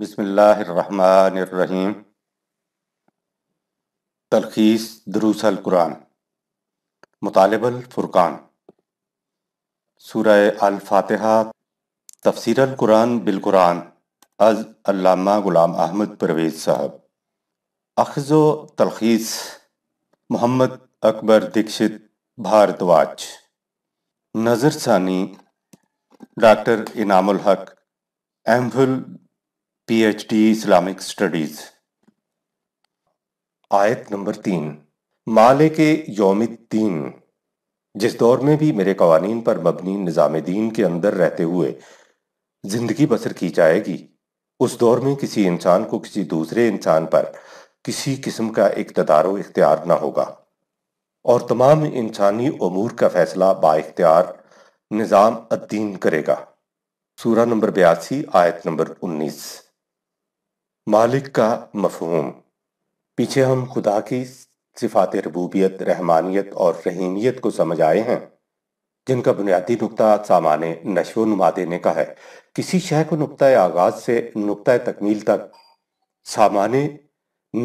बिसमीम तलखीस दरूसल कुरान मुतालबल फुरकान सूरह अल फातिहा तफसर कुरान बिलकुरान अज अल्लामा गुलाम अहमद परवेज़ साहब अखज़ो तलखीस मोहम्मद अकबर दीक्षित भारद्वाज नज़रसानी doctor Inamul Haq MPhil PhD Islamic studies आयत नंबर तीन माले के योम तीन जिस दौर में भी मेरे कवानीन पर मबनी निज़ाम दीन के अंदर रहते हुए ज़िंदगी बसर की जाएगी उस दौर में किसी इंसान को किसी दूसरे इंसान पर किसी किस्म का इकतदारो इख्तियार ना होगा और तमाम इंसानी अमूर का फैसला बाख्तियार निज़ाम अद्दीन करेगा सूरा नंबर बयासी आयत नंबर उन्नीस मालिक का मफहूम पीछे हम खुदा की सिफात रबूबियत रहमानियत और रहीमियत को समझ आए हैं जिनका बुनियादी नुकता सामान नशो नुमा देने का है किसी शह को नुकता आगाज से नुकता तकमील तक सामान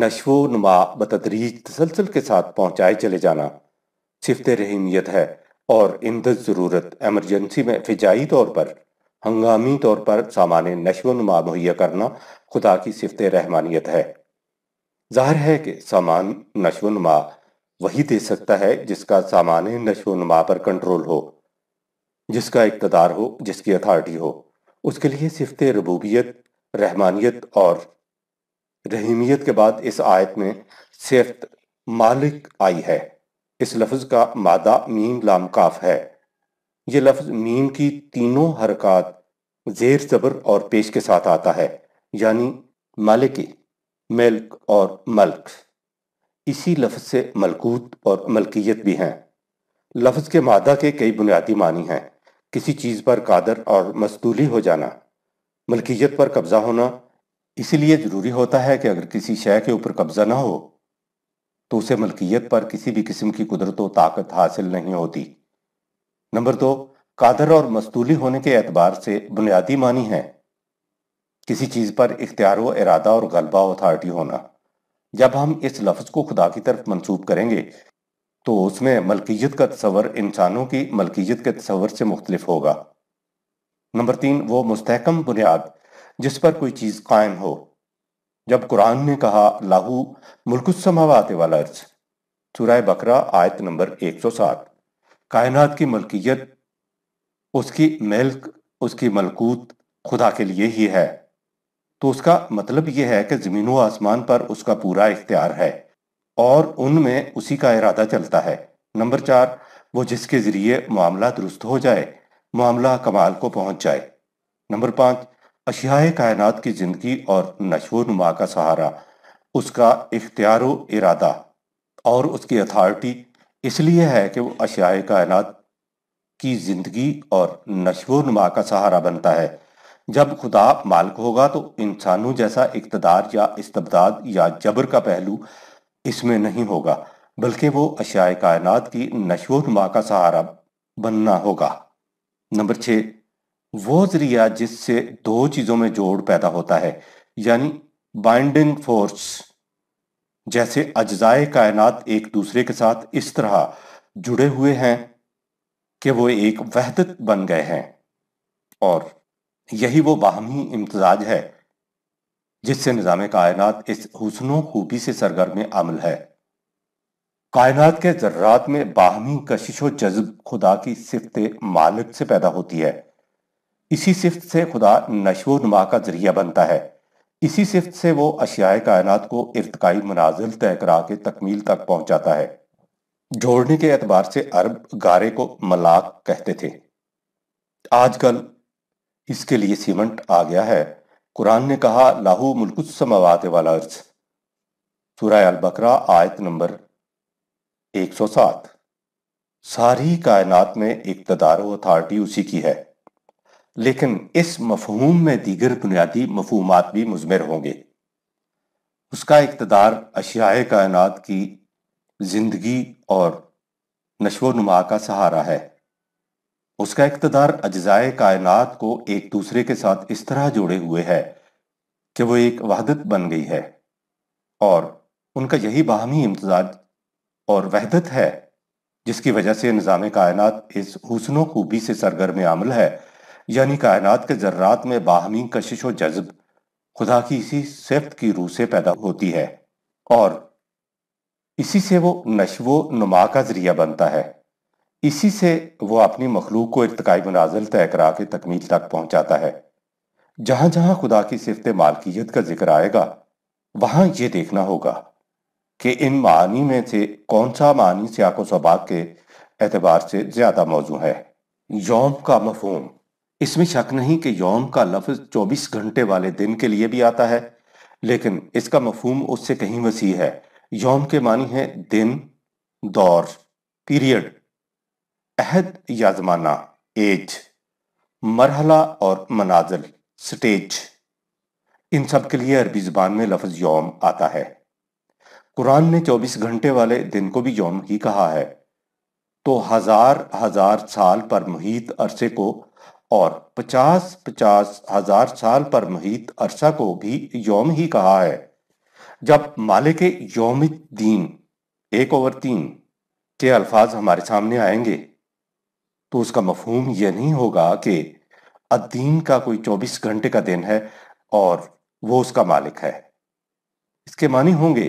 नशो नुमा बतदरीज तसलसल के साथ पहुँचाए चले जाना सिफत रहीमियत है और इंद ज़रूरत एमरजेंसी में फिजाई तौर पर हंगामी तौर पर सामान नशोनुमा मुहैया करना खुदा की सिफत रहमानियत है जाहिर है कि सामान नशोनुमा वही दे सकता है जिसका सामान नशोनुमा पर कंट्रोल हो जिसका इकतदार हो जिसकी अथॉरिटी हो उसके लिए सिफत रबूबियत रहमानियत और रहीमियत के बाद इस आयत में सिफत मालिक आई है इस लफ्ज़ का मादा मीम लाम काफ है ये लफ्ज मीम की तीनों हरकत जेर जबर और पेश के साथ आता है यानी मालिक मिल्क और मल्क इसी लफ्ज से मलकूत और मलकियत भी हैं लफ्ज के मादा के कई बुनियादी मानी हैं किसी चीज़ पर कादर और मस्तूली हो जाना मलकियत पर कब्ज़ा होना इसीलिए ज़रूरी होता है कि अगर किसी शय के ऊपर कब्ज़ा ना हो तो उसे मलकियत पर किसी भी किस्म की कुदरत व ताकत हासिल नहीं होती नंबर दो कादर और मस्तूली होने के एतबार से बुनियादी मानी है किसी चीज़ पर इख्तियार इरादा और गलबा अथॉरिटी होना जब हम इस लफ्ज़ को खुदा की तरफ मंसूब करेंगे तो उसमें मलकियत का तस्वर इंसानों की मलकियत के तस्वर से मुख्तलिफ होगा नंबर तीन वो मुस्तकम बुनियाद जिस पर कोई चीज़ कायम हो जब कुरान ने कहा लाहू मुल्कुसमावात वाला अर्ज सूरह बकरा आयत नंबर एक सौ सात कायनात की मलकियत उसकी मिल्क उसकी मलकूत खुदा के लिए ही है तो उसका मतलब यह है कि ज़मीन व आसमान पर उसका पूरा इख्तियार है और उनमें उसी का इरादा चलता है नंबर चार वो जिसके ज़रिए मामला दुरुस्त हो जाए मामला कमाल को पहुंच जाए नंबर पाँच अशियाए कायनात की ज़िंदगी और नशो नुमा का सहारा उसका इख्तियार इरादा और उसकी अथॉरिटी इसलिए है कि वो अशाए कायनात की जिंदगी और नशो नुमा का सहारा बनता है जब खुदा मालिक होगा तो इंसानों जैसा इकतदार या इस्तबदाद या जबर का पहलू इसमें नहीं होगा बल्कि वो अशाए कायनात की नशो नुमा का सहारा बनना होगा नंबर छः वो जरिया जिससे दो चीज़ों में जोड़ पैदा होता है यानी बाइंडिंग फोर्स जैसे अजाए कायनात एक दूसरे के साथ इस तरह जुड़े हुए हैं कि वो एक वहदत बन गए हैं और यही वो बाहमी इम्तजाज है जिससे निज़ाम कायनात इस हुसनो खूबी से सरगर्म अमल है कायनात के जर्रात में बाहमी कशिश जज्ब खुदा की सिफत मालिक से पैदा होती है इसी सिफत से खुदा नशो नुमा का जरिया बनता है इसी सिफ्त से वो अशियाए कायनात को इरतकाई मनाजिल तय करा के तकमील तक पहुंचाता है जोड़ने के एतबार से अरब गारे को मलाक कहते थे आजकल इसके लिए सीमेंट आ गया है कुरान ने कहा लाहू मुल्कुसमावात वाला अर्ज सूरह अल बकरा आयत नंबर 107 सारी कायनात में इकतदार अथॉरिटी उसी की है लेकिन इस मफहूम में दीगर बुनियादी मफहूमात भी मुजमर होंगे उसका इकतदार अशियाए कायनात की जिंदगी और नशो नुमा का सहारा है उसका इकतदार अजाय कायनात को एक दूसरे के साथ इस तरह जोड़े हुए है कि वो एक वहदत बन गई है और उनका यही बाहमी इम्तजाज और वहदत है जिसकी वजह से निज़ाम कायनात इस हुसनों खूबी से सरगर्म आमल है यानी कायनात के जर्रात में बाहमी कशिश व जज्ब खुदा की इसी सिफत की रूह से पैदा होती है और इसी से वो नशवो नुमा का जरिया बनता है इसी से वो अपनी मखलूक को इरतकाई मनाजल तय करा के तकमील तक पहुंचाता है जहां जहां खुदा की सिफत मालकियत का जिक्र आएगा वहां ये देखना होगा कि इन मानी में से कौन सा मानी सियाको सबाक के एतबार से ज्यादा मौजू है यौम का मफहम इसमें शक नहीं कि यौम का लफ्ज 24 घंटे वाले दिन के लिए भी आता है लेकिन इसका मफहम उससे कहीं वसी है यौम के मानी है दिन दौर पीरियड अहद या जमाना एज मरहला और मनाजल स्टेज इन सब के लिए अरबी जुबान में लफ्ज यौम आता है कुरान ने 24 घंटे वाले दिन को भी यौम ही कहा है तो हजार हजार साल पर मुहित अरसे को और पचास पचास हजार साल पर मुहित अरसा को भी योम ही कहा है जब मालिक योम दीन एक ओवर तीन के अल्फाज हमारे सामने आएंगे तो उसका मफहूम यह नहीं होगा कि अद्दीन का कोई 24 घंटे का दिन है और वो उसका मालिक है इसके मानी होंगे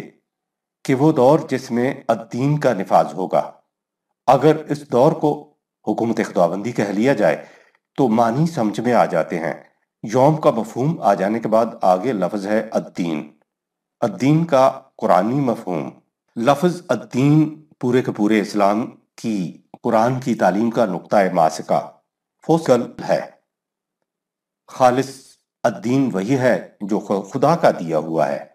कि वो दौर जिसमें अदीन का निफाज होगा अगर इस दौर को हुकूमत खुदाबंदी कह लिया जाए तो मानी समझ में आ जाते हैं यौम का मफहूम आ जाने के बाद आगे लफ्ज है अद्दीन अद्दीन का कुरानी मफहम लफज अद्दीन पूरे के पूरे इस्लाम की कुरान की तालीम का नुकता मासिका फोसल है खालिस अद्दीन वही है जो खुदा का दिया हुआ है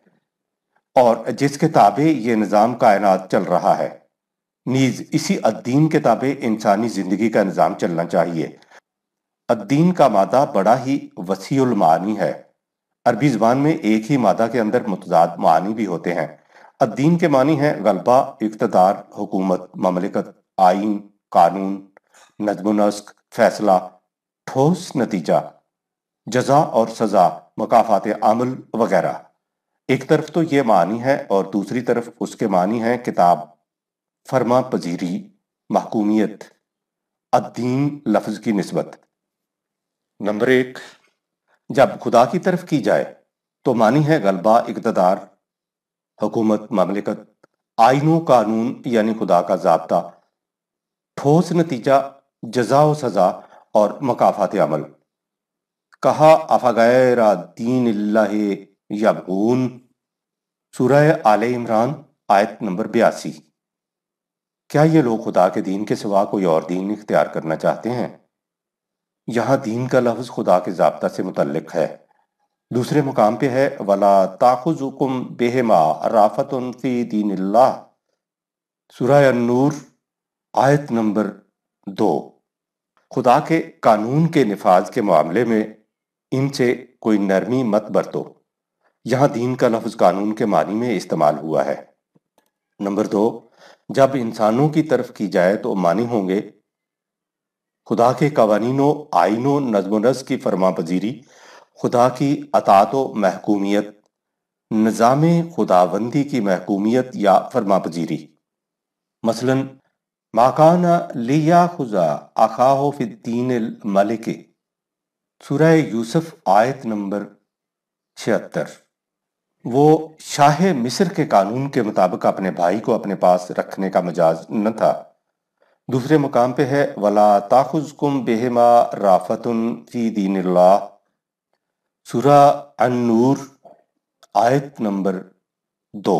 और जिसके ताबे ये निज़ाम कायनात चल रहा है नीज इसी अद्दीन के ताबे इंसानी ज़िंदगी का निज़ाम चलना चाहिए अद्दीन का मादा बड़ा ही वसीउल मानी है अरबी जबान में एक ही मादा के अंदर मतदाद मानी भी होते हैं अद्दीन के मानी हैं गलबा इकतदार हुकूमत ममलिकत आइन कानून नस्क फैसला ठोस नतीजा जजा और सजा मकाफात अमल वगैरह एक तरफ तो ये मानी है और दूसरी तरफ उसके मानी है किताब फर्मा पजीरी महकूमियत अद्दीन लफ्ज की नस्बत नंबर एक जब खुदा की तरफ की जाए तो मानी है गलबा इकतदार हुकूमत ममलिकत आइनों कानून यानी खुदा का जबता ठोस नतीजा जजा व सज़ा और मकाफात अमल कहा अफ़गैरा दीन यबून सूरह आल इमरान आयत नंबर बयासी क्या ये लोग खुदा के दीन के सिवा कोई और दीन इख्तियार करना चाहते हैं यहाँ दीन का लफ्ज खुदा के जबता से मुतल है दूसरे मुकाम पे है वला ताखुजुकुम बेहमा राफत फी दीन सुरह आयत नंबर दो खुदा के कानून के नफाज के मामले में इनसे कोई नरमी मत बरतो यहाँ दीन का लफ्ज कानून के मानी में इस्तेमाल हुआ है नंबर दो जब इंसानों की तरफ की जाए तो मानी होंगे खुदा के कवानीनों आइनों नजमनस की फरमा पजीरी खुदा की अतात महकूमियत निज़ाम खुदाबंदी की महकूमियत या फरमा पजीरी मसलन माकाना लिया खुजा अखाहो फिद्दीन मलिक सूरह यूसुफ आयत नंबर छिहत्तर वो शाह मिस्र के कानून के मुताबिक अपने भाई को अपने पास रखने का मजाज न था दूसरे मकाम पे है वला ताखुजकुम बेहमा राफतुन फी दीन सूरा अनूर आयत नंबर दो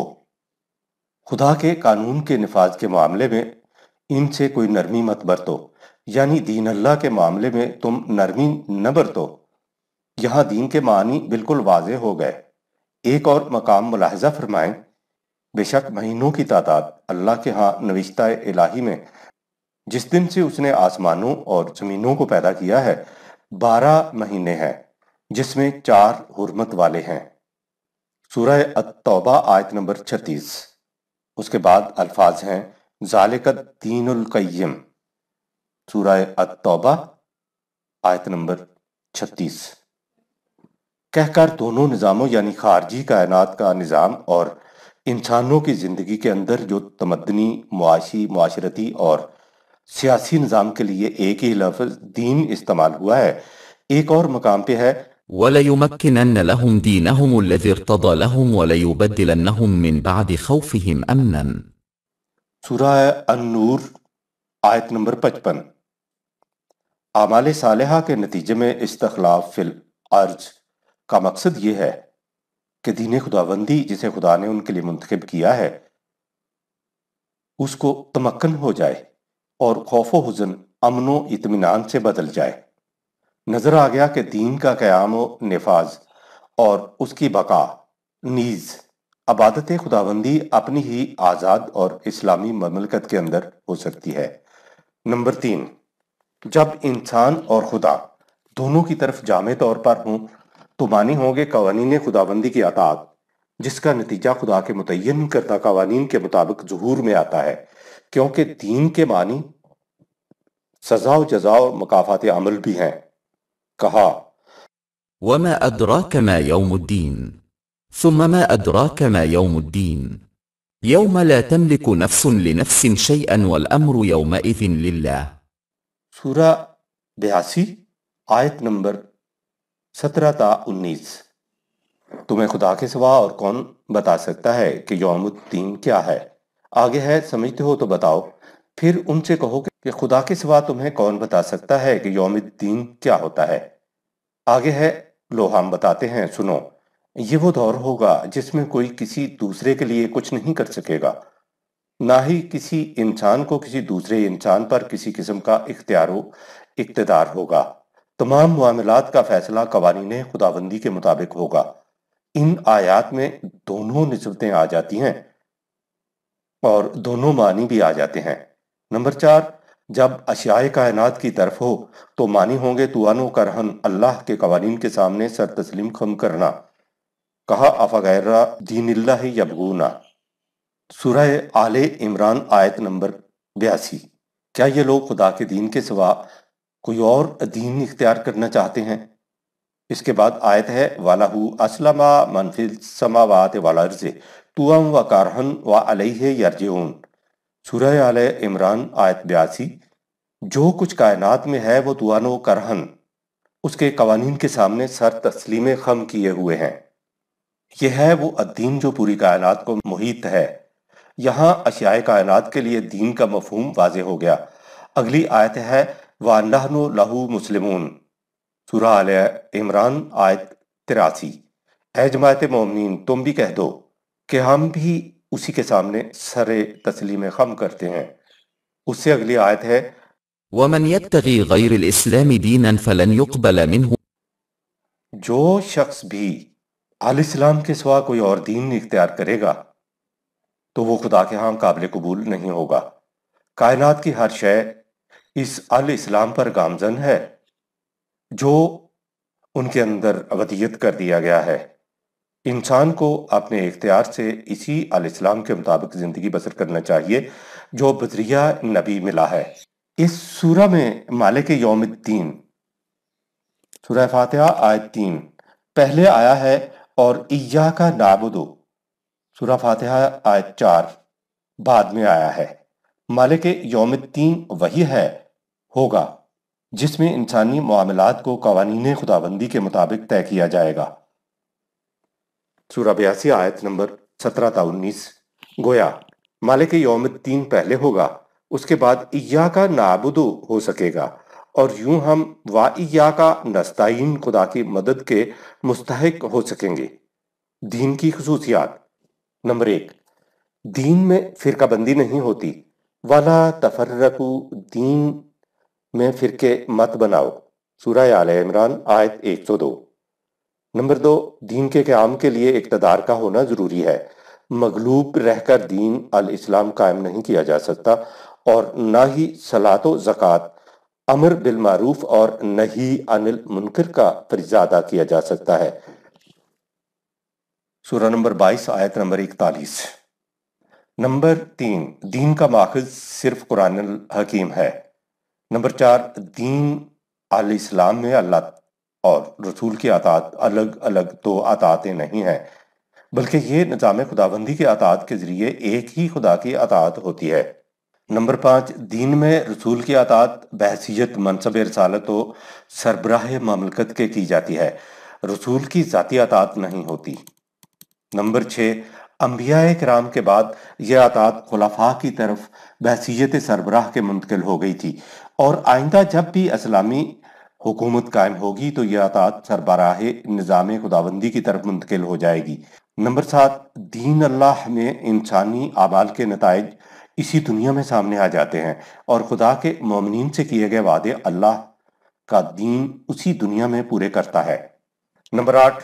खुदा के कानून के नफाज के मामले में इनसे कोई नरमी मत बरतो यानी दीन अल्लाह के मामले में तुम नरमी न बरतो यहाँ दीन के मानी बिल्कुल वाजे हो गए एक और मकाम मुलाहजा फरमाएं बेशक महीनों की तादाद अल्लाह के यहाँ नविश्ता इलाही में जिस दिन से उसने आसमानों और जमीनों को पैदा किया है बारह महीने हैं जिसमें चार हुरमत वाले हैं सूरह अतौबा आयत नंबर छत्तीस उसके बाद अल्फाज हैं जालिकत दीनकैम सूरह अतौबा आयत नंबर छत्तीस कहकर दोनों निज़ामों यानी खारजी कायनात का निज़ाम और इंसानों की ज़िंदगी के अंदर जो तमदनी मुआशी माशरती और सियासी निज़ाम के लिए एक ही लफ्ज दीन इस्तेमाल हुआ है एक और मकाम पे है وليمكنن لهم دينهم الذي ارتضى لهم وليبدلنهم من بعد خوفهم امنا سوره النور आयत نمبر 55 اعمال صالحہ کے نتیجے میں استخلاف فی الارض کا مقصد یہ ہے کہ دین خداوندی جسے خدا نے ان کے لیے منتخب کیا ہے اس کو تمکن ہو جائے और खौफो हुजन अमनो इतमान से बदल जाए नज़र आ गया कि दीन का क़्याम नफाज और उसकी बका नीज़ अबादत खुदाबंदी अपनी ही आज़ाद और इस्लामी ममलकत के अंदर हो सकती है नंबर तीन जब इंसान और खुदा दोनों की तरफ जामे तौर पर हों तो मानी होंगे कवानीन खुदाबंदी की अतात जिसका नतीजा खुदा के मुतन करदा कवानीन के मुताबिक जहूर में आता है क्योंकि दीन के मानी सजा जजा और मकाफात अमल भी हैं कहा वमा अदराक मा यौमुद्दीन ثم ما أدراك ما يوم الدين يوم لا تملك نفس لنفس شيئا والأمر يومئذ لله سورة بياسي آية نمبر सत्रह ता उन्नीस तुम्हें खुदा के सिवा और कौन बता सकता है कि यौमुद्दीन क्या है आगे है समझते हो तो बताओ फिर उनसे कहो कि खुदा के सिवा तुम्हें कौन बता सकता है कि योम दीन क्या होता है आगे है लो हम बताते हैं सुनो ये वो दौर होगा जिसमें कोई किसी दूसरे के लिए कुछ नहीं कर सकेगा ना ही किसी इंसान को किसी दूसरे इंसान पर किसी किस्म का इख्तियार हो इकतदार होगा तमाम मामला का फैसला कवानी खुदाबंदी के मुताबिक होगा इन आयात में दोनों नस्बतें आ जाती हैं और दोनों मानी भी आ जाते हैं नंबर चार जब अशियाए कायनात की तरफ हो तो मानी होंगे तुआनों का रहन अल्लाह के कवानीन के सामने सर तस्लीम खम करना कहा अफ़गैरा दीनल्ला ही यबगूना सुरह आले इमरान आयत नंबर बयासी क्या ये लोग खुदा के दीन के सिवा कोई और दीन इख्तियार करना चाहते हैं इसके बाद आयत है वालाहू असलमा मनफिल समावात वाला अर्ज तुअम व कारहन व अलह यरजून सुरह आल इमरान आयत बयासी जो कुछ कायनात में है वो तुआन व करहन उसके कवानीन के सामने सर तस्लीम खम किए हुए हैं यह है वो अदीन जो पूरी कायनात को मुहित है यहाँ अशियाए कायनात के लिए दीन का मफहम वाज हो गया अगली आयत है वानहन लहू मुसलिम सुरह आल इमरान आयत तिरासी एजमायत जमात मोमिन तुम भी कह दो कि हम भी उसी के सामने सरे तस्लीम खम करते हैं उससे अगली आयत है वमन यत्तगी गैर इस्लाम दीनन फलन جو شخص जो शख्स भी کے سوا के اور कोई और दीन इख्तियार करेगा तो خدا खुदा के قابل قبول نہیں नहीं होगा کی की हर शय इस अल इस्लाम पर गामजन है जो उनके अंदर अवदियत कर दिया गया है इंसान को अपने इख्तियार से इसी आलाम के मुताबिक ज़िंदगी बसर करना चाहिए जो बजरिया नबी मिला है इस सूरह में मालिक तीन सूरह फातहा आयत तीन पहले आया है और इया का नाबुदो सूरह फातहा आयत चार बाद में आया है मालिक तीन वही है होगा जिसमें इंसानी मामलात को कवानीन खुदाबंदी के मुताबिक तय किया जाएगा सूरा बयासी आयत नंबर सत्रह था उन्नीस गोया मालिक योम तीन पहले होगा उसके बाद इया का नाबुदो हो सकेगा और यूं हम वाइया का नस्ताइन खुदा की मदद के मुस्तक हो सकेंगे दीन की खसूसियात नंबर एक दीन में फिरकाबंदी नहीं होती वाला तफरकु दीन में फिरके मत बनाओ सूर्य आल इमरान आयत 102 नंबर दो दीन के क्याम के लिए इकतदार का होना ज़रूरी है मगलूब रहकर दीन अल इस्लाम कायम नहीं किया जा सकता और ना ही सलात जक़ात अमर बिलमारूफ और नहीं अनिल मुनकर का फरीजा अदा किया जा सकता है सूरा नंबर बाईस आयत नंबर इकतालीस नंबर तीन दीन का माखज सिर्फ कुरान हकीम है नंबर चार दीन अल इस्लाम में अल्लाह और रसूल की आतात अलग अलग दो आतातें नहीं हैं बल्कि ये निज़ाम खुदाबंदी के आतात के ज़रिए एक ही खुदा की आतात होती है नंबर पाँच दीन में रसूल की आतात बहसीत मनसब रसालत सरबराह ममलकत के की जाती है रसूल की ज़ाती आतात नहीं होती नंबर छः अम्बिया कराम के बाद यह आतात खुलाफा की तरफ बहसीत सरबराह के मुंतकिल हो गई थी और आइंदा जब भी इस्लामी हुकूमत कायम होगी तो यह अतात सरबराह निज़ाम खुदाबंदी की तरफ मुंतकिल हो जाएगी नंबर सात दीन अल्लाह में इंसानी आबाल के नतज इसी दुनिया में सामने आ जाते हैं और खुदा के ममिन से किए गए वादे अल्लाह का दीन उसी दुनिया में पूरे करता है नंबर आठ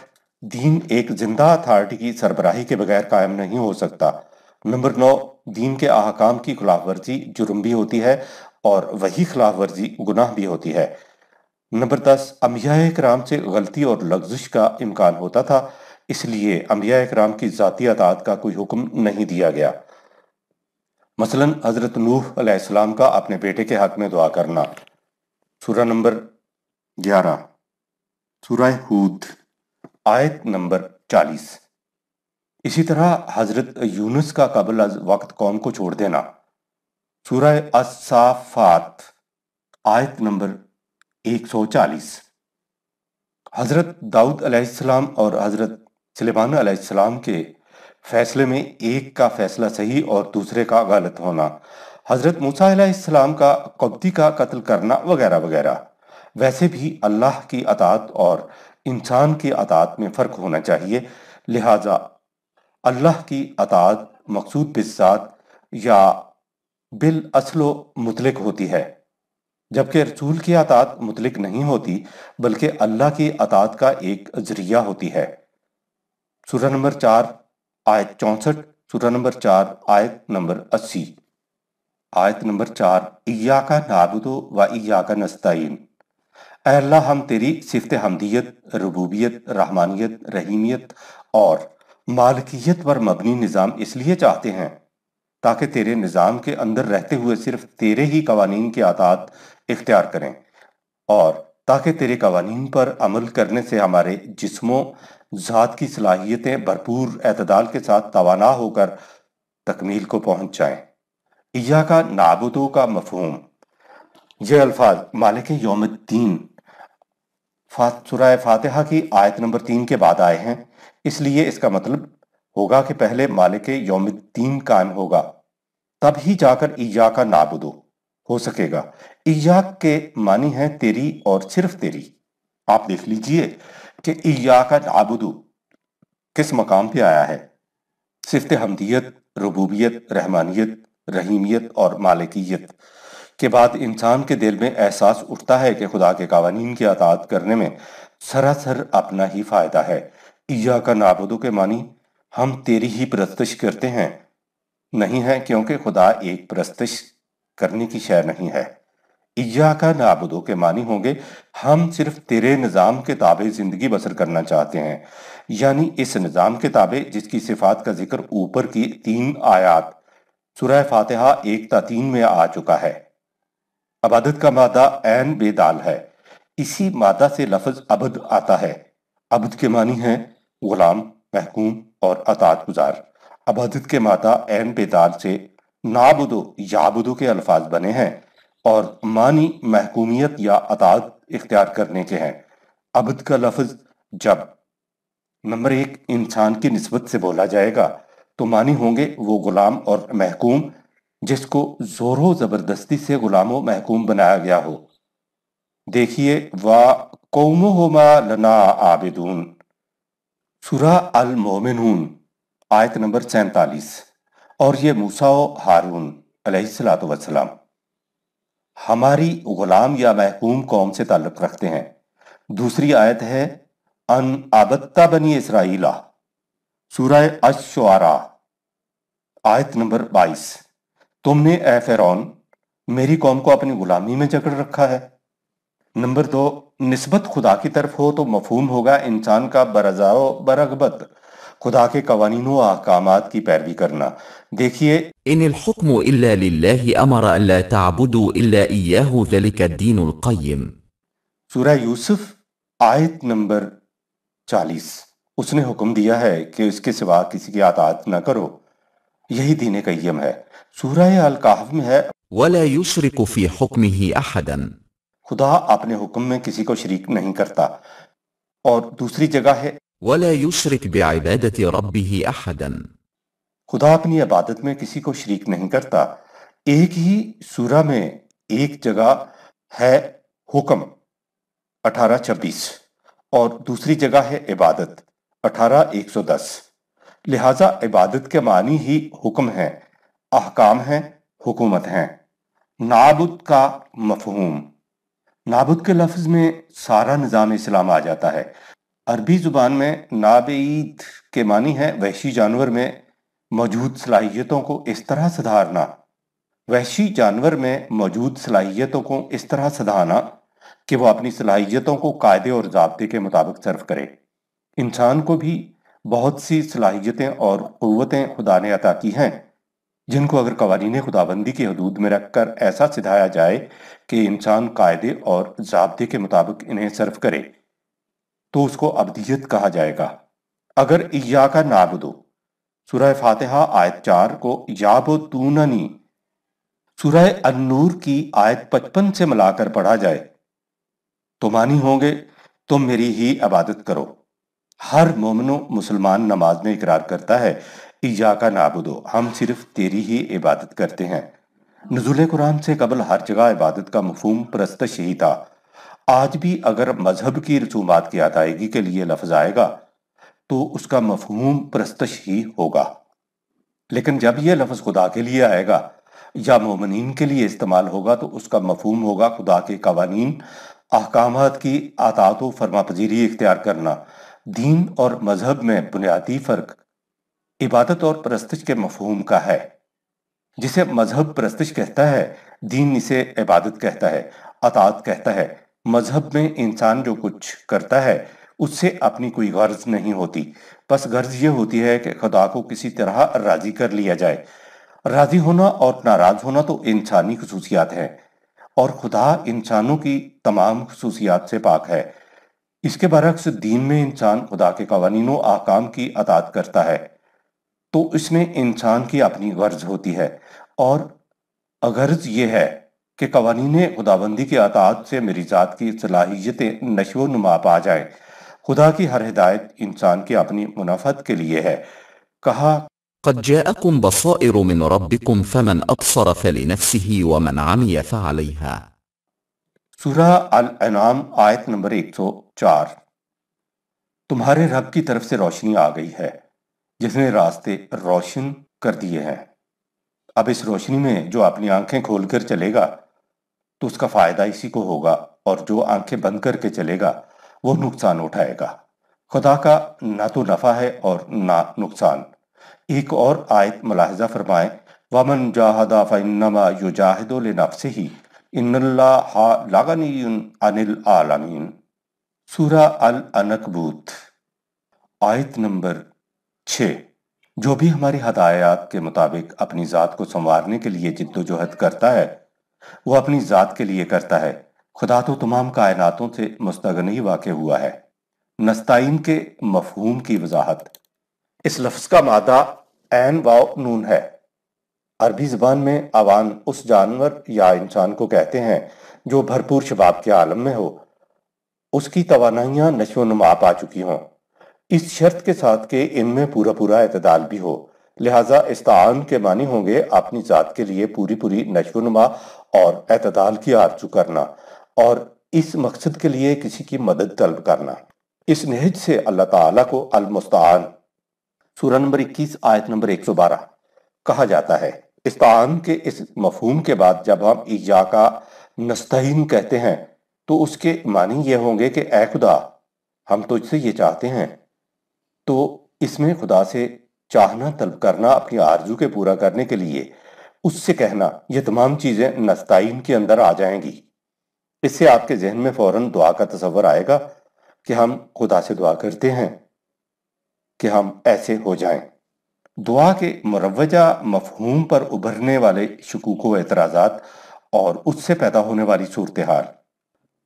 दीन एक जिंदा अथॉरिटी की सरबराही के बगैर कायम नहीं हो सकता नंबर नौ दीन के अहकाम की खिलाफ वर्जी जुर्म भी होती है और वही खिलाफ वर्जी गुनाह भी होती है नंबर दस अम्बिया कराम से गलती और लफ्जिश का इम्कान होता था इसलिए अम्बिया कराम की ज़ाती अतात का कोई हुक्म नहीं दिया गया मसलन हज़रत नूह अलैहिस्सलाम का अपने बेटे के हक में दुआ करना सूरा नंबर ग्यारह सूरा हूद आयत नंबर चालीस इसी तरह हज़रत यूनुस का कबल अज वक्त कौम को छोड़ देना सूरह असाफात आयत नंबर 140 हज़रत दाऊद अलैहिस्सलाम और हज़रत सलेमान अलैहिस्सलाम के फैसले में एक का फैसला सही और दूसरे का गलत होना हज़रत मूसा अलैहिस्सलाम का कब्दी का कत्ल करना वगैरह वगैरह वैसे भी अल्लाह की अतात और इंसान की अतात में फ़र्क होना चाहिए लिहाजा अल्लाह की अतात मकसूद बिसात या बिल असलो मुतलक होती है जबकि रसूल की अतात मुतलिक नहीं होती बल्कि अल्लाह की अतात का एक जरिया होती है सूर्य नंबर चार आयत चौंसठ सूर्य नंबर चार आयत नंबर अस्सी आयत नंबर चार इया का नाबुदो व इया का नस्ताइन अल्लाह हम तेरी सिफत हमदियत रबूबियत रहमानियत रहीमियत और मालकियत पर मबनी निज़ाम इसलिए चाहते हैं ताकि तेरे निज़ाम के अंदर रहते हुए सिर्फ तेरे ही कवानीन के आतात इख्तियार करें और ताकि तेरे कवानीन पर अमल करने से हमारे जिस्मों ज़ात की सलाहियतें भरपूर अतदाल के साथ तोाना होकर तकमील को पहुँच जाएँ या का नाबुदों का मफहम यह अल्फाज मालिक योमद्दीन सुरह फातहा की आयत नंबर तीन के बाद आए हैं इसलिए इसका मतलब होगा कि पहले मालिक योमद्दीन कायम होगा तब ही जाकर ईजा का नाबुदो हो सकेगा इयाक के मानी है तेरी और सिर्फ तेरी आप देख लीजिए कि इयाक का आबुदू किस मकाम पे आया है सिर्फ हमदियत रबूबियत रहमानियत रहीमियत और मालिकियत के बाद इंसान के दिल में एहसास उठता है कि खुदा के कवानीन की अतात करने में सरासर अपना ही फायदा है ईया का नाबुदो के मानी हम तेरी ही प्रस्तश करते हैं नहीं है क्योंकि खुदा एक प्रस्तश करने की शय नहीं है इया का नाबुदो के मानी होंगे हम सिर्फ तेरे निज़ाम के ताबे ज़िंदगी बसर करना चाहते हैं यानी इस निज़ाम के ताबे जिसकी सिफात का जिक्र ऊपर की तीन आयात सुरह फातहा एक तीन में आ चुका है अबादत का मादा एन बेदाल है इसी मादा से लफज अबद आता है अबद के मानी है गुलाम महकूम और अतात गुजार अबादत के मादा एन बेदाल से नाबुदो याबुदो के अल्फाज बने हैं और मानी महकूमियत या अताद इख्तियार करने के हैं अबद का लफ्ज जब नंबर एक इंसान की नस्बत से बोला जाएगा तो मानी होंगे वो गुलाम और महकूम जिसको जोरों ज़बरदस्ती से गुलाम महकूम बनाया गया हो देखिए वा कौम होमा लना आबिदून सुरा अल मोमिनून आयत नंबर सैतालीस और ये मूसा हारून अलैहिस्सलाम हमारी गुलाम या महकूम कौम से ताल्लुक रखते हैं दूसरी आयत है अन आबत्ता बनी इसराइला सूरह अशरा आयत नंबर बाईस तुमने ए फेरौन मेरी कौम को अपनी गुलामी में जकड़ रखा है नंबर दो नस्बत खुदा की तरफ हो तो मफहूम होगा इंसान का बरजाओ बरगबत खुदा के कवानीनों अहकाम की पैरवी करना دیکھیے ان الحكم الا لله امر ان لا تعبدوا الا اياه ذلك الدين القيم سورہ یوسف آیت نمبر چالیس اس نے حکم دیا ہے کہ اس کے سوا کسی کی اطاعت نہ کرو یہی دین قیم ہے سورہ القحف میں ہے ولا يشرك في حكمه احدا خدا اپنے حکم میں کسی کو شریک نہیں کرتا اور دوسری جگہ ہے ولا يشرك بعباده ربه احدا खुदा अपनी इबादत में किसी को शरीक नहीं करता एक ही सूरा में एक जगह है हुक्म अठारह छब्बीस और दूसरी जगह है इबादत अठारह एक सौ दस लिहाजा इबादत के मानी ही हुक्म है अहकाम है हुकूमत है नाबुद का मफहूम नाबुद के लफ्ज में सारा निज़ाम इस्लाम आ जाता है अरबी ज़ुबान में नाबईद के मानी है वहशी जानवर में मौजूद सलाहियतों को इस तरह सुधारना वैशी जानवर में मौजूद सलाहियतों को इस तरह सुधारना कि वह अपनी सलाहियतों को कायदे और जबते के मुताबिक सर्व करे इंसान को भी बहुत सी सलाहियतें और क़वतें खुदा ने अता की हैं जिनको अगर कवानीन खुदाबंदी की हदूद में रख कर ऐसा सिधाया जाए कि इंसान कायदे और जबते के मुताबिक इन्हें सर्व करे तो उसको अबदियत कहा जाएगा अगर इया का नाबुदो सुरह फातिहा आयत चार को तूननी सुरह अन्नूर की आयत पचपन से मिलाकर पढ़ा जाए तो मानी होंगे तुम मेरी ही इबादत करो हर मोमनो मुसलमान नमाज में इकरार करता है ईजा का नाबुदो हम सिर्फ तेरी ही इबादत करते हैं नजुल कुरान से कबल हर जगह इबादत का मफहम प्रस्त ही था आज भी अगर मजहब की रसूमात की अदायगी के लिए लफ्ज आएगा तो उसका मफहूम प्रस्तश ही होगा लेकिन जब यह लफ्ज खुदा के लिए आएगा या मोमिन के लिए इस्तेमाल होगा तो उसका मफहूम होगा खुदा के कवानीन अहकाम की आतात व फरमा पजीरी इख्तियार करना दीन और मजहब में बुनियादी फ़र्क इबादत और प्रस्तश के मफहूम का है जिसे मजहब प्रस्तश कहता है दीन इसे इबादत कहता है अतात कहता है मजहब में इंसान जो कुछ करता है उससे अपनी कोई गर्ज नहीं होती बस गर्ज यह होती है कि खुदा को किसी तरह राजी कर लिया जाए राजी होना और नाराज होना तो इंसानी खसूसियात है और खुदा इंसानों की तमाम खसूसियात से पाक है इसके बरक्स दीन में इंसान खुदा के कवानीनों आकाम की अदात करता है तो इसमें इंसान की अपनी गर्ज होती है और गर्ज यह है कि कवानीन खुदाबंदी के अतात से मेरी ज़ात की सलाहियतें नशो नुमा पा जाए खुदा की हर हिदायत इंसान के अपनी मुनाफत के लिए है कहा قد جاءكم بصائر من ربكم فمن أبصر فلنفسه ومن عمي فعليها सूरा अल अनाम आयत नंबर 104 तुम्हारे रब की तरफ से रोशनी आ गई है जिसने रास्ते रोशन कर दिए हैं अब इस रोशनी में जो अपनी आंखें खोलकर चलेगा तो उसका फायदा इसी को होगा और जो आंखें बंद करके चलेगा वो नुकसान उठाएगा खुदा का ना तो नफा है और ना नुकसान एक और आयत मुलाहजा फरमाए वमन जाहदा फ़नमा युजाहिदुलनफ से ही अनिल आलमीन सूरा अल अनकबूत आयत नंबर छ जो भी हमारी हदायत के मुताबिक अपनी ज़ात को संवारने के लिए जिद्दोजहद करता है वो अपनी ज़ात के लिए करता है खुदा तो तमाम कायनातों से मुस्तगनी वाक़ हुआ है नस्ताइन के मफहूम की वजाहत इस लफ्ज़ का मादा एन वाव नून है अरबी ज़बान में आवान उस जानवर या इंसान को कहते हैं जो भरपूर शबाब के आलम में हो उसकी तोानाइयाँ नशो नुमा पा चुकी हों इस शर्त के साथ के इनमें पूरा पूरा अतदाल भी हो लिहाजा इस तान के मानी होंगे अपनी ज़ात के लिए पूरी पूरी नशो नुमा और अतदाल की आरजू करना और इस मकसद के लिए किसी की मदद तलब करना इस नहज से अल्लाह ताला को अलमुस्तान सूरह नंबर 21 आयत नंबर 112 कहा जाता है इस्तान के इस मफहूम के बाद जब हम ईजा का नस्तहीन कहते हैं तो उसके मानी ये होंगे कि ए खुदा हम तुझसे ये चाहते हैं तो इसमें खुदा से चाहना तलब करना अपनी आरजू के पूरा करने के लिए उससे कहना ये तमाम चीज़ें नस्ताइन के अंदर आ जाएंगी इससे आपके जहन में फौरन दुआ का तस्वर आएगा कि हम खुदा से दुआ करते हैं कि हम ऐसे हो जाएं। दुआ के मुरवजा मफहूम पर उभरने वाले शकूक एतराज़ात और उससे पैदा होने वाली सूरत हाल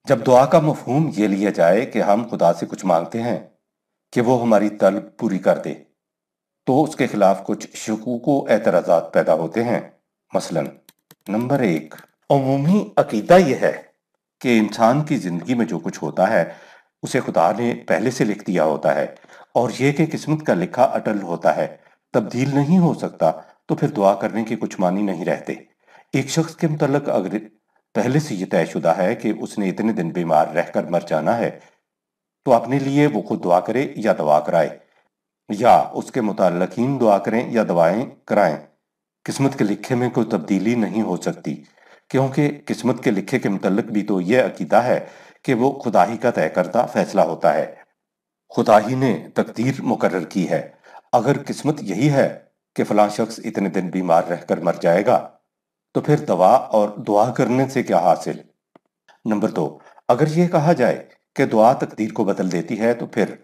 जब दुआ का मफहूम ये लिया जाए कि हम खुदा से कुछ मांगते हैं कि वो हमारी तलब पूरी कर दे तो उसके खिलाफ कुछ शकूक व एतराज़ात पैदा होते हैं मसलन नंबर एक अमूमी अकीदा यह है कि इंसान की ज़िंदगी में जो कुछ होता है, उसे खुदा ने पहले से लिख दिया होता है और ये कि किस्मत का लिखा अटल होता है, तब्दील नहीं हो सकता, तो फिर दुआ करने के कुछ मानी नहीं रहते। एक शख्स के मुतल्लिक़ अगर पहले से ये तयशुदा है कि उसने इतने दिन बीमार रहकर मर जाना है, तो अपने लिए वो खुद दुआ करे या दवा कराए या उसके मुतालकिन दुआ करें या दवाएं कराएं किस्मत के लिखे में कोई तब्दीली नहीं हो सकती। क्योंकि किस्मत के लिखे के मुतलक भी तो यह अकीदा है कि वो खुदा ही का तय करता फैसला होता है खुदा ही ने तकदीर मुकर की है अगर किस्मत यही है कि फला शख्स इतने दिन बीमार रहकर मर जाएगा तो फिर दवा और दुआ करने से क्या हासिल नंबर दो अगर यह कहा जाए कि दुआ तकदीर को बदल देती है तो फिर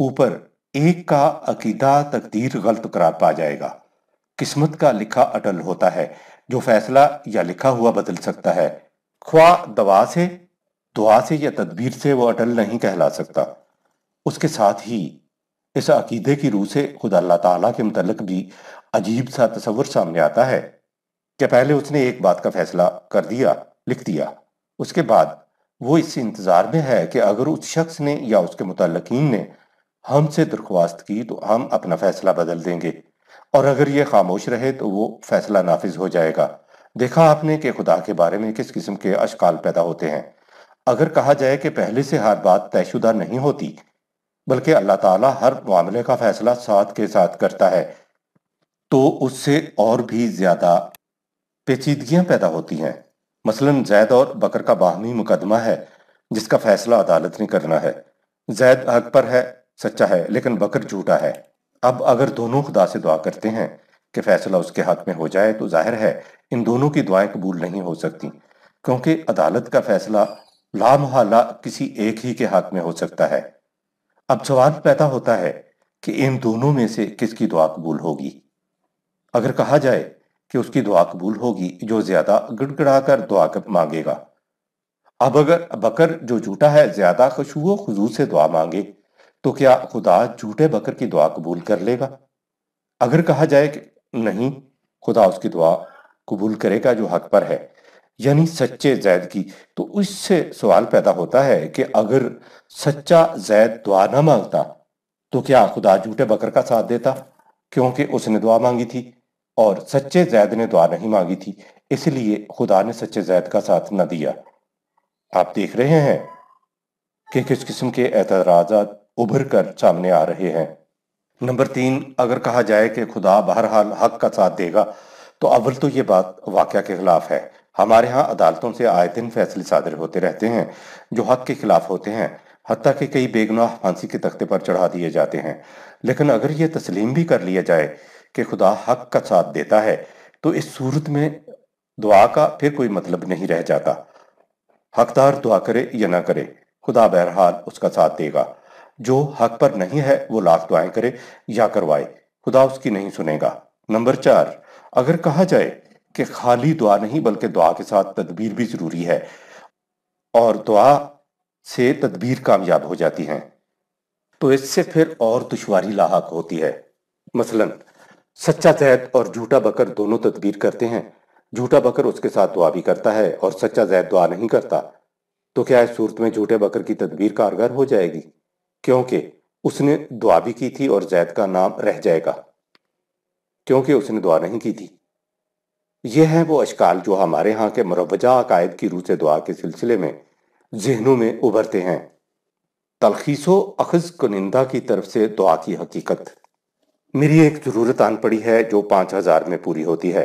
ऊपर एक का अकीदा तकदीर गलत करार पा जाएगा किस्मत का लिखा अटल होता है जो फैसला या लिखा हुआ बदल सकता है ख्वा दवा से दुआ से या तदबीर से वो अटल नहीं कहला सकता उसके साथ ही इस अकीदे की रूह से खुद अल्लाह ताला के मतलब भी अजीब सा तस्वर सामने आता है कि पहले उसने एक बात का फैसला कर दिया लिख दिया उसके बाद वो इस इंतज़ार में है कि अगर उस शख्स ने या उसके मुतलकिन ने हमसे दरख्वास्त की तो हम अपना फैसला बदल देंगे और अगर ये खामोश रहे तो वो फैसला नाफिज हो जाएगा देखा आपने कि खुदा के बारे में किस किस्म के अशकाल पैदा होते हैं अगर कहा जाए कि पहले से हर बात तयशुदा नहीं होती बल्कि अल्लाह ताला हर मामले का फैसला साथ के साथ करता है तो उससे और भी ज़्यादा पेचीदगियां पैदा होती हैं मसलन जैद और बकर का बाहमी मुकदमा है जिसका फैसला अदालत ने करना है जैद हक पर है सच्चा है लेकिन बकर झूठा है अब अगर दोनों खुदा से दुआ करते हैं कि फैसला उसके हक में हो जाए तो जाहिर है इन दोनों की दुआएं कबूल नहीं हो सकती क्योंकि अदालत का फैसला लामहला किसी एक ही के हक में हो सकता है अब सवाल पैदा होता है कि इन दोनों में से किसकी दुआ कबूल होगी अगर कहा जाए कि उसकी दुआ कबूल होगी जो ज्यादा गड़गड़ा कर दुआ कर मांगेगा अब अगर बकर जो झूठा है ज्यादा खुशबू खुजू से दुआ मांगे तो क्या खुदा झूठे बकर की दुआ कबूल कर लेगा अगर कहा जाए कि नहीं खुदा उसकी दुआ कबूल करेगा जो हक पर है यानी सच्चे जैद की तो इससे सवाल पैदा होता है कि अगर सच्चा जैद दुआ ना मांगता तो क्या खुदा झूठे बकर का साथ देता क्योंकि उसने दुआ मांगी थी और सच्चे जैद ने दुआ नहीं मांगी थी इसलिए खुदा ने सच्चे जैद का साथ न दिया आप देख रहे हैं कि किस किस्म के एतराजा उभर कर सामने आ रहे हैं नंबर तीन अगर कहा जाए कि खुदा बहरहाल हक का साथ देगा तो अव्वल तो ये बात वाक्य के खिलाफ है हमारे यहाँ अदालतों से आए दिन फैसले सादर होते रहते हैं जो हक के खिलाफ होते हैं हती के कई बेगुनाह फांसी के तख्ते पर चढ़ा दिए जाते हैं लेकिन अगर ये तस्लीम भी कर लिया जाए कि खुदा हक का साथ देता है तो इस सूरत में दुआ का फिर कोई मतलब नहीं रह जाता हकदार दुआ करे या ना करे खुदा बहरहाल उसका साथ देगा जो हक पर नहीं है वो लाख दुआएं करे या करवाए खुदा उसकी नहीं सुनेगा नंबर चार अगर कहा जाए कि खाली दुआ नहीं बल्कि दुआ के साथ तदबीर भी जरूरी है और दुआ से तदबीर कामयाब हो जाती है तो इससे फिर और दुशारी लाक होती है मसलन सच्चा जैद और झूठा बकर दोनों तदबीर करते हैं झूठा बकर उसके साथ दुआ भी करता है और सच्चा जैद दुआ नहीं करता तो क्या इस सूरत में झूठे बकर की तदबीर कारगर हो जाएगी क्योंकि उसने दुआ भी की थी और जैद का नाम रह जाएगा क्योंकि उसने दुआ नहीं की थी यह है वो अशकाल जो हमारे यहाँ के मरवजा अकायद की रूह से दुआ के सिलसिले में जहनों में उभरते हैं तलखीसो अखज कुनिंदा की तरफ से दुआ की हकीकत मेरी एक ज़रूरत आन पड़ी है जो पांच हज़ार में पूरी होती है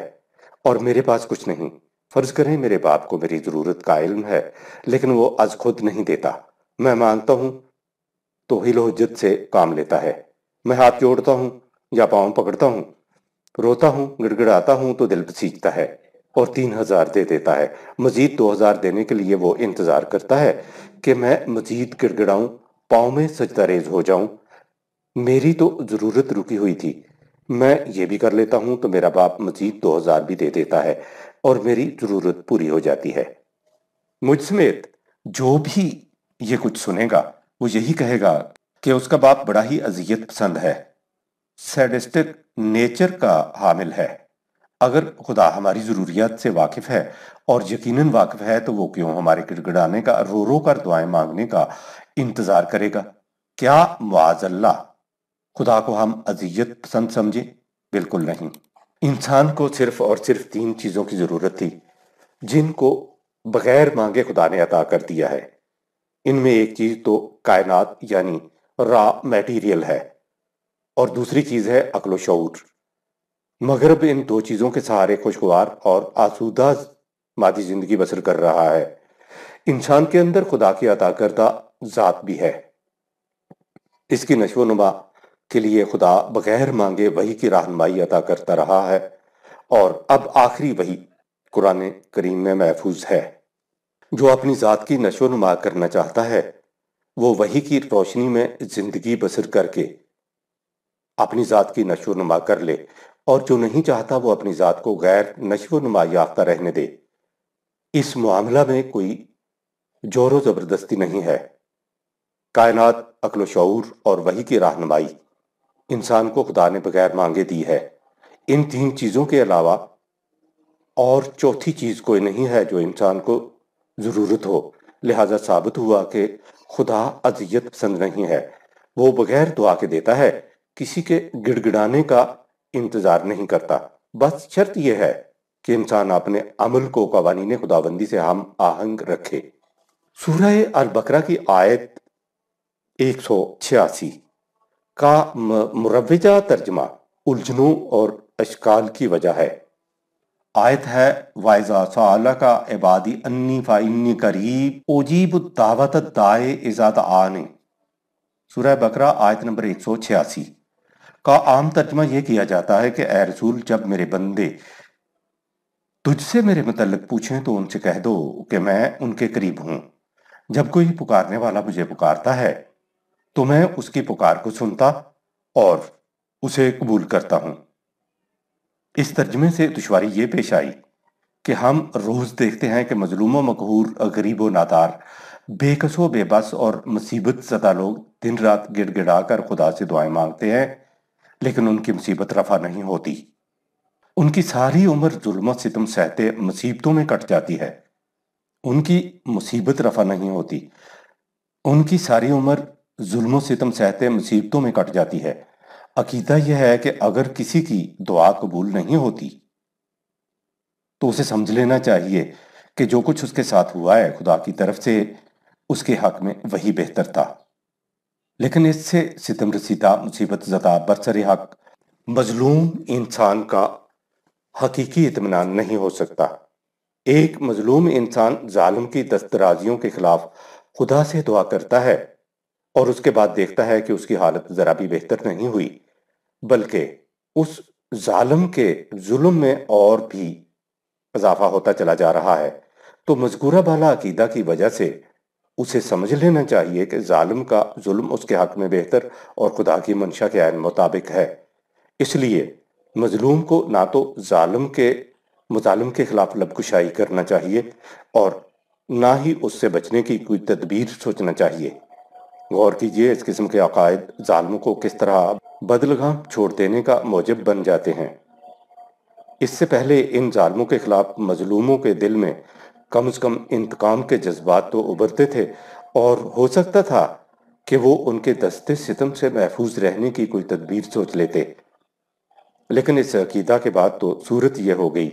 और मेरे पास कुछ नहीं फ़र्ज़ करें मेरे बाप को मेरी ज़रूरत का इल्म है लेकिन वो आज खुद नहीं देता मैं मानता हूँ तो जिद से काम लेता है मैं हाथ जोड़ता हूँ या पाँव पकड़ता हूँ रोता हूँ गिड़गिड़ाता हूँ तो दिल सीखता है और तीन हजार दे देता है मजीद दो हजार देने के लिए वो इंतजार करता है कि मैं मजीद गिड़गिड़ाऊं पाँव में रेज हो जाऊं मेरी तो जरूरत रुकी हुई थी मैं ये भी कर लेता हूं तो मेरा बाप मजीद दो हजार भी दे देता है और मेरी जरूरत पूरी हो जाती है मुझ समेत जो भी ये कुछ सुनेगा वो यही कहेगा कि उसका बाप बड़ा ही अजियत पसंद है सैडिस्टिक नेचर का हामिल है अगर खुदा हमारी ज़रूरियात से वाकिफ़ है और यकीनन वाकिफ़ है तो वो क्यों हमारे गिड़गिड़ाने का रो रो कर दुआएं मांगने का इंतज़ार करेगा क्या मुआजल्ला खुदा को हम अजियत पसंद समझें बिल्कुल नहीं इंसान को सिर्फ और सिर्फ तीन चीज़ों की ज़रूरत थी जिनको बगैर मांगे खुदा ने अता कर दिया है इनमें एक चीज तो कायनात यानी रा मेटीरियल है और दूसरी चीज है अकलो शूर मगरब इन दो चीजों के सहारे खुशगवार और आसूदा मादी जिंदगी बसर कर रहा है इंसान के अंदर खुदा की अदा करदा जात भी है इसकी नशो नुमा के लिए खुदा बगैर मांगे वही की रहनमाई अदा करता रहा है और अब आखिरी वही कुरान करीम में महफूज है जो अपनी ज़ात की नशो नुमा करना चाहता है वो वही की रोशनी में जिंदगी बसर करके अपनी ज़ात की नशो नुमा कर ले और जो नहीं चाहता वो अपनी ज़ात को गैर नशो नुमा याफ्ता रहने दे इस मामला में कोई जोर ज़बरदस्ती नहीं है कायनात अकलो शूर और वही की रहनुमाई इंसान को खुदा ने बगैर मांगे दी है इन तीन चीज़ों के अलावा और चौथी चीज़ कोई नहीं है जो इंसान को ज़रूरत हो लिहाजा साबित हुआ कि खुदा अजियत पसंद नहीं है वो बगैर दुआ के देता है किसी के गिड़गिड़ाने का इंतज़ार नहीं करता बस शर्त यह है कि इंसान अपने अमल को कवानी खुदाबंदी से हम आहंग रखे सूरह अल बकरा की आयत एक सौ छियासी का मुरवजा तर्जमा उलझनों और अशकाल की वजह है आयत है वायजा साला का इबादी अन्नी फ़ाइनी करीब ओजीब दावत दाए इजाद आने सुरह बकरा आयत नंबर एक सौ छियासी का आम तर्जमा यह किया जाता है कि ए रसूल जब मेरे बंदे तुझसे मेरे मतलब पूछें तो उनसे कह दो कि मैं उनके करीब हूं जब कोई पुकारने वाला मुझे पुकारता है तो मैं उसकी पुकार को सुनता और उसे कबूल करता हूँ इस तर्जमे से दुशारी ये पेश आई कि हम रोज़ देखते हैं कि मजलूम मकहूर गरीब व नादार बेकसो बेबस और मुसीबत सदा लोग दिन रात गिड़ गिड़ा कर खुदा से दुआएं मांगते हैं लेकिन उनकी मुसीबत रफा नहीं होती उनकी सारी उम्र जुल्म सितम सहते मुसीबतों में कट जाती है उनकी मुसीबत रफा नहीं होती उनकी सारी उम्र जुल्म सितम सहते मुसीबतों में कट जाती है अकीदा यह है कि अगर किसी की दुआ कबूल नहीं होती तो उसे समझ लेना चाहिए कि जो कुछ उसके साथ हुआ है खुदा की तरफ से उसके हक में वही बेहतर था लेकिन इससे सितम रसीदा मुसीबत ज़दा बरसर हक मजलूम इंसान का हकीकी इतमान नहीं हो सकता एक मजलूम इंसान जालम की दस्तराजियों के खिलाफ खुदा से दुआ करता है और उसके बाद देखता है कि उसकी हालत ज़रा भी बेहतर नहीं हुई बल्कि उस जालम के जुल्म में और भी इजाफा होता चला जा रहा है तो मजकूरा बाला अकीदा की वजह से उसे समझ लेना चाहिए कि जालम का जुल्म उसके हक में बेहतर और खुदा की मंशा के आयन मुताबिक है इसलिए मजलूम को ना तो जालम के मुजालम के खिलाफ लबकुशाई करना चाहिए और ना ही उससे बचने की कोई तदबीर सोचना चाहिए गौर कीजिए इस किस्म के अकायद जालमों को किस तरह बदलगाम छोड़ देने का मौजब बन जाते हैं इससे पहले इन जालमों के खिलाफ मजलूमों के दिल में कम से कम इंतकाम के जज्बात तो उबरते थे और हो सकता था कि वो उनके दस्ते सितम से महफूज रहने की कोई तदबीर सोच लेते लेकिन इस अकीदा के बाद तो सूरत यह हो गई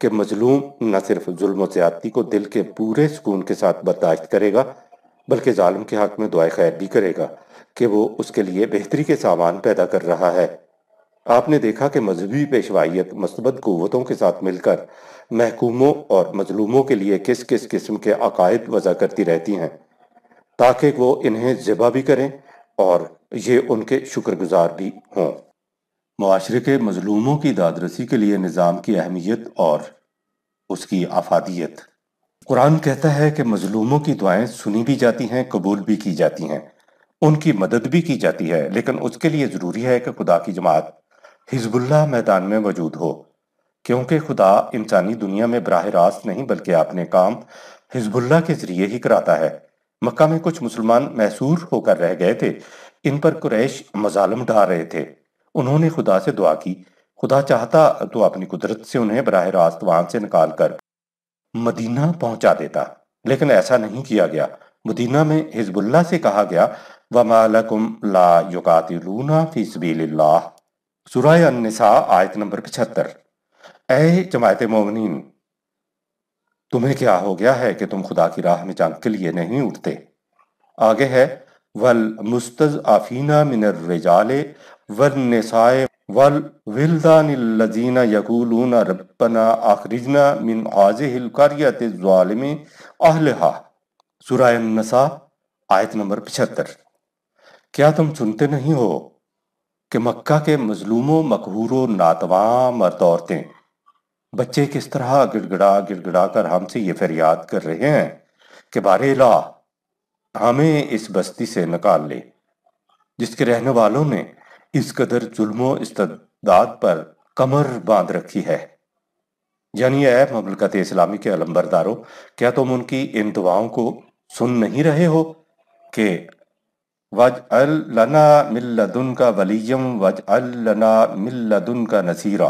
कि मजलूम न सिर्फ जुल्म ज्यादती को दिल के पूरे सुकून के साथ बर्दाश्त करेगा बल्कि जालम के हक में दुआ खैर भी करेगा कि वो उसके लिए बेहतरी के सामान पैदा कर रहा है आपने देखा कि मजहबी पेशवाइत मस्बत क़वतों के साथ मिलकर महकूमों और मजलूमों के लिए किस किस किस्म के अकायद वज़ा करती रहती हैं ताकि वो इन्हें जबा भी करें और ये उनके शुक्रगुजार भी हों माशरे के मजलूमों की दादरसी के लिए निज़ाम की अहमियत और उसकी आफादियत कुरान कहता है कि मजलूमों की दुआएं सुनी भी जाती हैं कबूल भी की जाती हैं उनकी मदद भी की जाती है लेकिन उसके लिए ज़रूरी है कि खुदा की जमात हिजबुल्ला मैदान में मौजूद हो क्योंकि खुदा इंसानी दुनिया में बरह रास्त नहीं बल्कि अपने काम हिजबुल्ला के ज़रिए ही कराता है मक्का में कुछ मुसलमान मैसूर होकर रह गए थे इन पर कुरैश मजालम ढा रहे थे उन्होंने खुदा से दुआ की खुदा चाहता तो अपनी कुदरत से उन्हें बरह रास्त वहां से निकाल कर मदीना पहुंचा देता लेकिन ऐसा नहीं किया गया मदीना में हिजबुल्ला से कहा गया वमालकुम ला युकातिलूना फी फ़ीसबील्ला सुरह अन्निसा आयत नंबर पचहत्तर ऐ जमात मोमिन तुम्हें क्या हो गया है कि तुम खुदा की राह में जंग के लिए नहीं उठते आगे है वल मुस्तज मिनर रिजाले वल निसाए वल विलदानजीना यकूलूना रब्बना आखरिजना मिन आज हिलकारियत ालम अहलहा सुरह नसा आयत नंबर पचहत्तर क्या तुम सुनते नहीं हो कि मक्का के मजलूमों मकहूरों नातवा मर्द औरतें बच्चे किस तरह गिड़गिड़ा गिड़गिड़ा कर हमसे ये फरियाद कर रहे हैं कि बारे ला हमें इस बस्ती से निकाल ले जिसके रहने वालों ने इस कदर जुल्मो इस्तदाद पर कमर बांध रखी है यानी ऐ ममलकत इस्लामी के अलंबरदारों क्या तुम उनकी इन दुआओं को सुन नहीं रहे हो कि वज अल मिल्लदुन का वलीम वज अल मिल्लदुन का नसीरा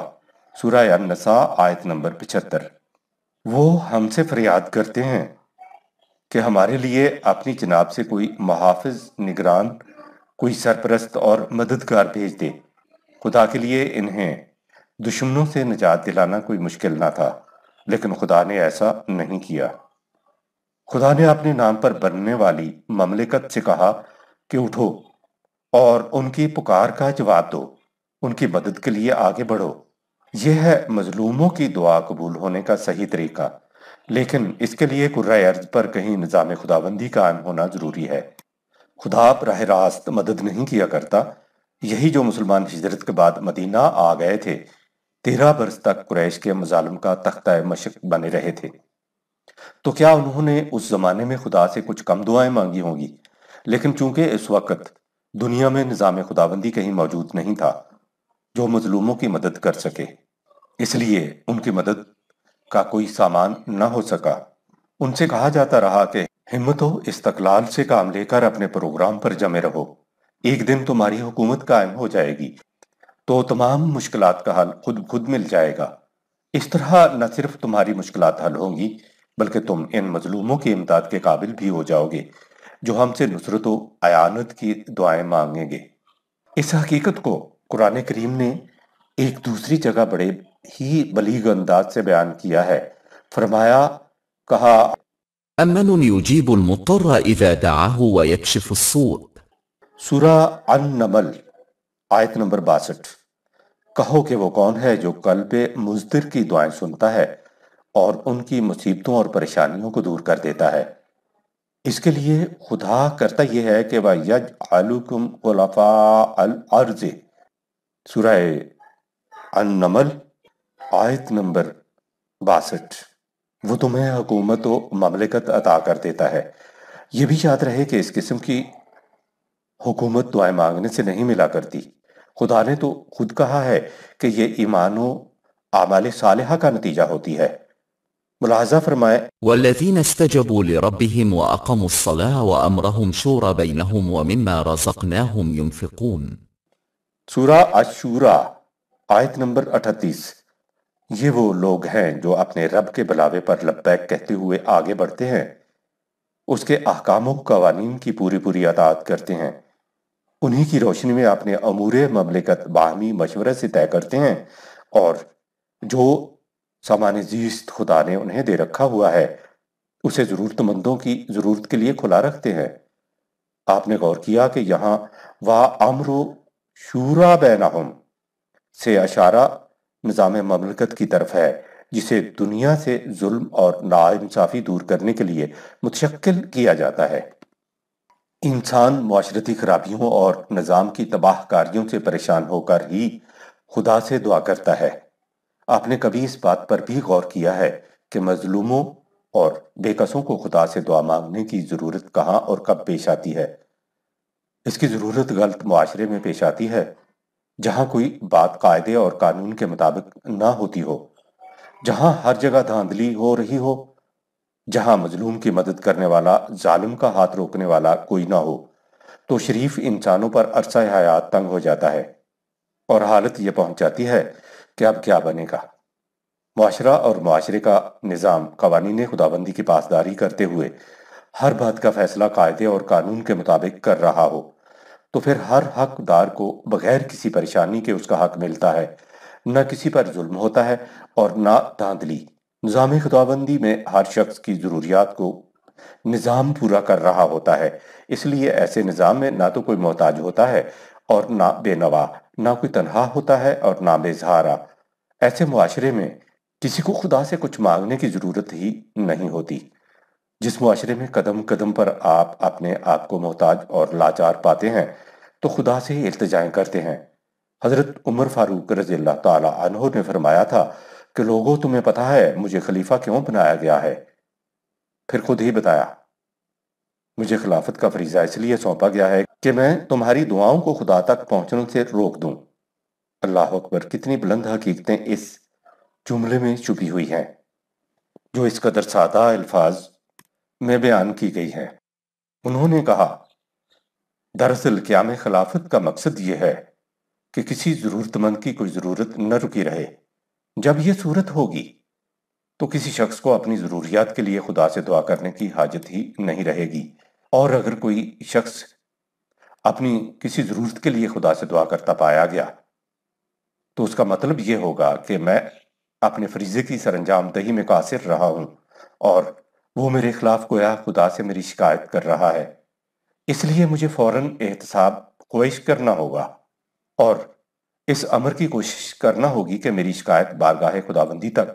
सूरह अनसा आयत नंबर पचहत्तर वो हमसे फरियाद करते हैं कि हमारे लिए अपनी जनाब से कोई महाफिज निगरान कोई सरपरस्त और मददगार भेज दे खुदा के लिए इन्हें दुश्मनों से निजात दिलाना कोई मुश्किल ना था लेकिन खुदा ने ऐसा नहीं किया खुदा ने अपने नाम पर बनने वाली ममलिकत से कहा कि उठो और उनकी पुकार का जवाब दो उनकी मदद के लिए आगे बढ़ो यह है मजलूमों की दुआ कबूल होने का सही तरीका लेकिन इसके लिए कुर्रा अर्ज पर कहीं निज़ाम खुदाबंदी कायम होना ज़रूरी है खुदा राह रास्त मदद नहीं किया करता यही जो मुसलमान हिजरत के बाद मदीना आ गए थे तेरह बरस तक कुरैश के मजालम का तख्ता मशक बने रहे थे तो क्या उन्होंने उस जमाने में खुदा से कुछ कम दुआएं मांगी होंगी लेकिन चूंकि इस वक्त दुनिया में निज़ाम खुदाबंदी कहीं मौजूद नहीं था जो मजलूमों की मदद कर सके इसलिए उनकी मदद का कोई सामान न हो सका उनसे कहा जाता रहा कि हिम्मत हो इस्तकलाल से काम लेकर अपने प्रोग्राम पर जमे रहो एक दिन तुम्हारी हुकूमत कायम हो जाएगी तो तमाम मुश्किल का हल खुद खुद मिल जाएगा इस तरह न सिर्फ तुम्हारी मुश्किल हल होंगी बल्कि तुम इन मजलूमों की इमदाद के काबिल भी हो जाओगे जो हमसे नुसरत आयानत की दुआएं मांगेंगे इस हकीकत को कुरान करीम ने एक दूसरी जगह बड़े ही बलीग अंदाज से बयान किया है फरमाया कहा أمن يجيب المضطر إذا دعاه ويكشف السوء سورة النمل आयत नंबर बासठ कहो कि वो कौन है जो कल पे मुजदिर की दुआएं सुनता है और उनकी मुसीबतों और परेशानियों को दूर कर देता है इसके लिए खुदा करता यह है कि वह यज आलुकुम खुलाफा अल अर्ज अनमल आयत नंबर बासठ वो तुम्हें हकूमत व ममलिकत अता कर देता है ये भी याद रहे कि इस किस्म की हुकूमत दुआएं मांगने से नहीं मिला करती खुदा ने तो खुद कहा है कि ये ईमान आमाल सालहा का नतीजा होती है मुलाजा फरमाए والذين استجبوا لربهم وأقاموا الصلاة وأمرهم شورى بينهم ومما رزقناهم ينفقون सूरा अशूरा आयत नंबर 38 ये वो लोग हैं जो अपने रब के बुलावे पर लब्बैक कहते हुए आगे बढ़ते हैं उसके अहकामों कवानीन की पूरी पूरी अतात करते हैं उन्हीं की रोशनी में अपने अमूरे ममलिकत बाहमी मशवरे से तय करते हैं और जो सामान्य जीस्त खुदा ने उन्हें दे रखा हुआ है उसे जरूरतमंदों की जरूरत के लिए खुला रखते हैं आपने गौर किया कि यहाँ वाह अमर शूरा बैनाहुम से अशारा निज़ाम ममलकत की तरफ है जिसे दुनिया से जुल्म और नाइंसाफ़ी दूर करने के लिए मुतशक्ल किया जाता है इंसान माशरती खराबियों और निज़ाम की तबाह कारियों से परेशान होकर ही खुदा से दुआ करता है आपने कभी इस बात पर भी गौर किया है कि मजलूमों और बेकसों को खुदा से दुआ मांगने की जरूरत कहाँ और कब पेश आती है इसकी जरूरत गलत माशरे में पेश आती है जहां कोई बात कायदे और कानून के मुताबिक ना होती हो जहां हर जगह धांधली हो रही हो जहां मजलूम की मदद करने वाला जालिम का हाथ रोकने वाला कोई ना हो तो शरीफ इंसानों पर अरसा हयात तंग हो जाता है और हालत यह पहुंच जाती है कि अब क्या बनेगा माशरा और माशरे का निज़ाम ने खुदाबंदी की पासदारी करते हुए हर बात का फैसला कायदे और कानून के मुताबिक कर रहा हो तो फिर हर हकदार को बगैर किसी परेशानी के उसका हक मिलता है न किसी पर जुल्म होता है और ना धांधली निज़ाम खुदाबंदी में हर शख्स की ज़रूरियात को निज़ाम पूरा कर रहा होता है इसलिए ऐसे निज़ाम में ना तो कोई मोहताज होता है और ना बेनवा ना कोई तनहा होता है और ना बेजहारा ऐसे मुआशरे में किसी को खुदा से कुछ मांगने की जरूरत ही नहीं होती जिस मुआशरे में कदम कदम पर आप अपने आप को मोहताज और लाचार पाते हैं तो खुदा से ही इल्तजाएं करते हैं हजरत उमर फारूक रजी अल्लाह ने फरमाया था कि लोगों तुम्हें पता है मुझे खलीफा क्यों बनाया गया है फिर खुद ही बताया मुझे खिलाफत का फरीजा इसलिए सौंपा गया है कि मैं तुम्हारी दुआओं को खुदा तक पहुंचने से रोक दूं अल्लाह अकबर कितनी बुलंद हकीकतें इस जुमले में छुपी हुई हैं जो इस कदर सादा अल्फाज में बयान की गई है उन्होंने कहा दरअसल में खिलाफत का मकसद यह है कि किसी ज़रूरतमंद की कोई ज़रूरत न रुकी रहे जब यह सूरत होगी तो किसी शख्स को अपनी ज़रूरियात के लिए खुदा से दुआ करने की हाजत ही नहीं रहेगी और अगर कोई शख्स अपनी किसी ज़रूरत के लिए खुदा से दुआ करता पाया गया तो उसका मतलब ये होगा कि मैं अपने फरीजे की सरंजाम दही में कासिर रहा हूँ और वो मेरे खिलाफ गोया खुदा से मेरी शिकायत कर रहा है इसलिए मुझे फौरन एहतसाब कोश करना होगा और इस अमर की कोशिश करना होगी कि मेरी शिकायत बारगाह खुदाबंदी तक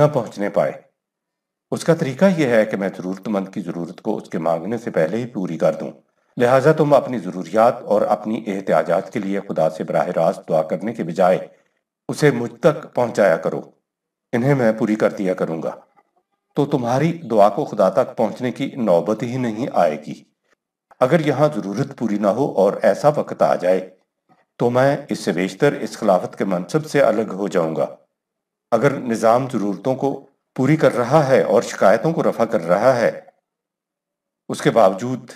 न पहुंचने पाए उसका तरीका यह है कि मैं ज़रूरतमंद की ज़रूरत को उसके मांगने से पहले ही पूरी कर दूँ लिहाजा तुम अपनी ज़रूरियात और अपनी एहतियाजात के लिए खुदा से बरह रास्त दुआ करने के बजाय उसे मुझ तक पहुँचाया करो इन्हें मैं पूरी कर दिया करूँगा तो तुम्हारी दुआ को खुदा तक पहुँचने की नौबत ही नहीं आएगी अगर यहाँ ज़रूरत पूरी ना हो और ऐसा वक्त आ जाए तो मैं इससे बेशतर इस खिलाफत के मनसब से अलग हो जाऊँगा अगर निज़ाम ज़रूरतों को पूरी कर रहा है और शिकायतों को रफा कर रहा है उसके बावजूद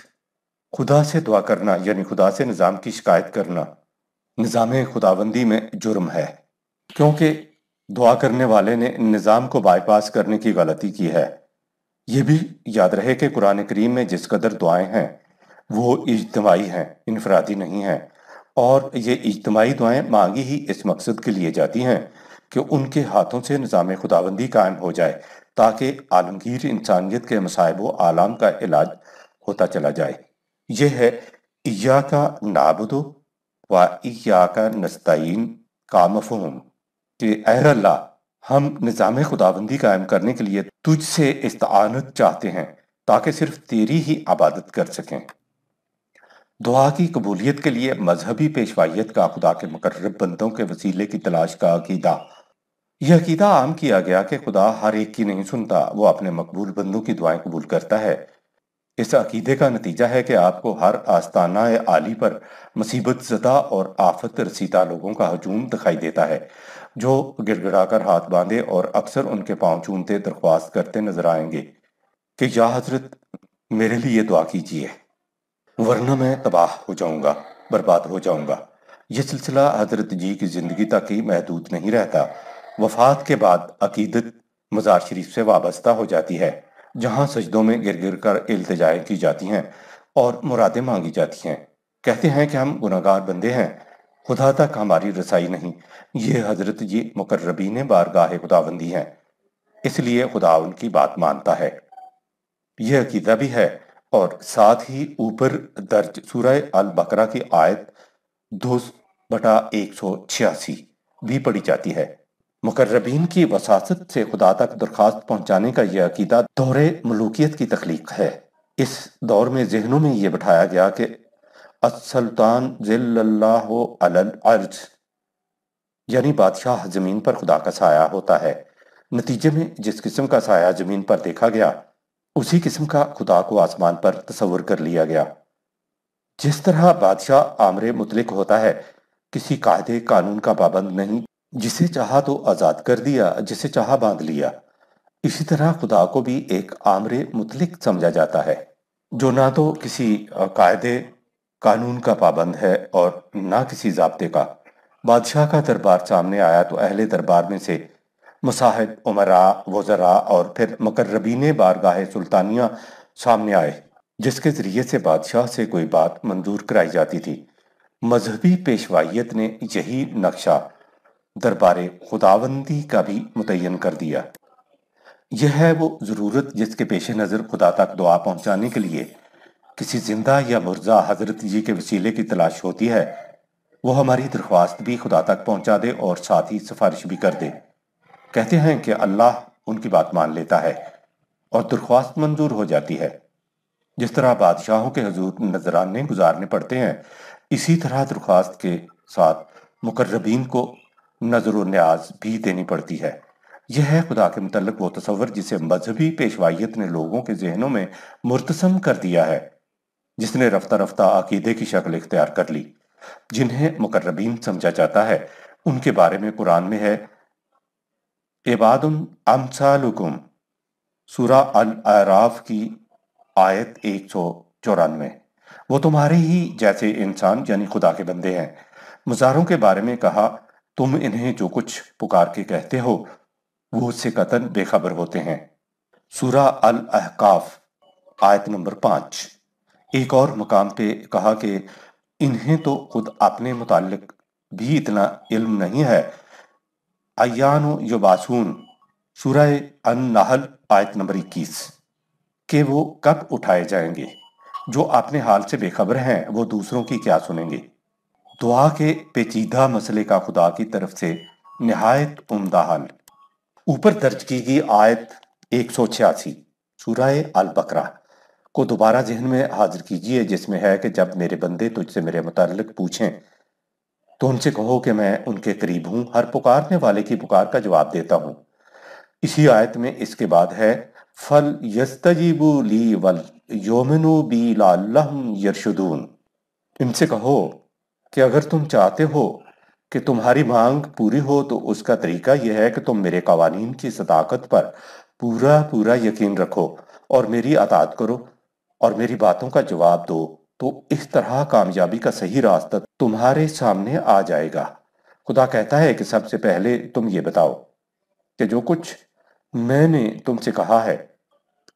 खुदा से दुआ करना यानी खुदा से निज़ाम की शिकायत करना निज़ाम खुदाबंदी में जुर्म है क्योंकि दुआ करने वाले ने निज़ाम को बाईपास करने की गलती की है ये भी याद रहे कि कुरान करीम में जिस कदर दुआएं हैं वो इजतमाही हैं इनफरादी नहीं हैं और ये इजतमाही दुआएं मांगी ही इस मकसद के लिए जाती हैं कि उनके हाथों से निज़ाम खुदाबंदी कायम हो जाए ताकि आलमगीर इंसानियत के मसायब आलाम का इलाज होता चला जाए यह है या का नाबुदो व या का नस्तीन का मफहम कि अल्लाह हम निज़ाम खुदाबंदी कायम करने के लिए तुझसे इस्तानत चाहते हैं ताकि सिर्फ तेरी ही आबादत कर सकें दुआ की कबूलियत के लिए मजहबी पेशवाइत का खुदा के मकर्रब बंदों के वसीले की तलाश का अकीदा यह अकीदा आम किया गया कि खुदा हर एक की नहीं सुनता वो अपने मकबूल बंदों की दुआएं कबूल करता है इस अकीदे का नतीजा है कि आपको हर आस्ताना आली पर मुसीबत जदा और आफत रसीदा लोगों का हजूम दिखाई देता है जो गिड़गड़ा कर हाथ बांधे और अक्सर उनके पाँव चूमते दरख्वास्त करते नजर आएंगे कि या हजरत मेरे लिए दुआ कीजिए वरना मैं तबाह हो जाऊंगा बर्बाद हो जाऊंगा यह सिलसिला हजरत जी की जिंदगी तक ही महदूद नहीं रहता वफात के बाद अकीदत मज़ार शरीफ से वाबस्ता हो जाती है जहां सजदों में गिर गिर कर इल्तजाएँ की जाती हैं और मुरादें मांगी जाती हैं कहते हैं कि हम गुनागार बंदे हैं खुदा तक हमारी रसाई नहीं ये हजरत जी मुकर्रबी ने बारगाह खुदाबंदी हैं इसलिए खुदा उनकी बात मानता है यह अकीदा भी है और साथ ही ऊपर दर्ज सूरह अल बकरा की आयत दो बटा एक सौ छियासी भी पढ़ी जाती है मुकर्रबीन की वसासत से खुदा तक दरख्वास्त पहुँचाने का यह अकीदा दौरे मलूकियत की तख्लीक है इस दौर में जहनों में यह बिठाया गया कि असल्तान अर्ज यानी बादशाह ज़मीन पर खुदा का साया होता है नतीजे में जिस किस्म का साया ज़मीन पर देखा गया उसी किस्म का खुदा को आसमान पर तस्वर कर लिया गया जिस तरह बादशाह आमरे मुतलिक होता है किसी कायदे कानून का पाबंद नहीं जिसे चाहा तो आज़ाद कर दिया जिसे चाहा बांध लिया इसी तरह खुदा को भी एक आमरे मुतलिक समझा जाता है जो ना तो किसी कायदे कानून का पाबंद है और ना किसी जबते का बादशाह का दरबार सामने आया तो अहले दरबार में से मसाहिब उमरा वज़रा और फिर मकर्रबीन बारगाह सुल्तानिया सामने आए जिसके ज़रिए से बादशाह से कोई बात मंजूर कराई जाती थी मजहबी पेशवाइत ने यही नक्शा दरबार खुदाबंदी का भी मुतयन कर दिया यह है वो ज़रूरत जिसके पेश नज़र खुदा तक दुआ पहुँचाने के लिए किसी जिंदा या मुर्जा हजरत जी के वसीले की तलाश होती है वो हमारी दरख्वास्त भी खुदा तक पहुँचा दे और साथ ही सिफारिश भी कर दे कहते हैं कि अल्लाह उनकी बात मान लेता है और दरख्वास्त मंजूर हो जाती है जिस तरह बादशाहों के हजूर नजराने गुजारने पड़ते हैं इसी तरह दरख्वास्त के साथ मुकर्रबीन को नजर न्याज भी देनी पड़ती है यह है खुदा के मतलब वो तस्वर जिसे मजहबी पेशवाइत ने लोगों के जहनों में मुर्तसम कर दिया है जिसने रफ्ता रफ्ता अकीदे की शक्ल इख्तियार कर ली जिन्हें मुकर्रबीन समझा जाता है उनके बारे में कुरान में है इबादन सूरा अल आराफ की आयत एक सौ चौरानवे वो तुम्हारे ही जैसे इंसान यानी खुदा के बंदे हैं मुजारों के बारे में कहा तुम इन्हें जो कुछ पुकार के कहते हो वो उससे कतन बेखबर होते हैं सूरा अल अहकाफ आयत नंबर पांच एक और मकाम पे कहा कि इन्हें तो खुद अपने मुतालिक भी इतना इल्म नहीं है अयान युबासून सूरह अन नाहल आयत नंबर इक्कीस के वो कब उठाए जाएंगे जो अपने हाल से बेखबर हैं वो दूसरों की क्या सुनेंगे दुआ के पेचीदा मसले का खुदा की तरफ से नहायत उमदा हल ऊपर दर्ज की गई आयत एक सौ छियासी सूरह अल बकरा को दोबारा जहन में हाजिर कीजिए जिसमें है कि जब मेरे बंदे तुझसे मेरे मुतालिक पूछें तो उनसे कहो कि मैं उनके करीब हूं हर पुकारने वाले की पुकार का जवाब देता हूं इसी आयत में इसके बाद है फल यस्तजीबू ली वल योमनु बी लाहम यरशुदून इनसे कहो कि अगर तुम चाहते हो कि तुम्हारी मांग पूरी हो तो उसका तरीका यह है कि तुम मेरे कवानीन की सदाकत पर पूरा पूरा यकीन रखो और मेरी अतात करो और मेरी बातों का जवाब दो तो इस तरह कामयाबी का सही रास्ता तुम्हारे सामने आ जाएगा खुदा कहता है कि सबसे पहले तुम ये बताओ कि जो कुछ मैंने तुमसे कहा है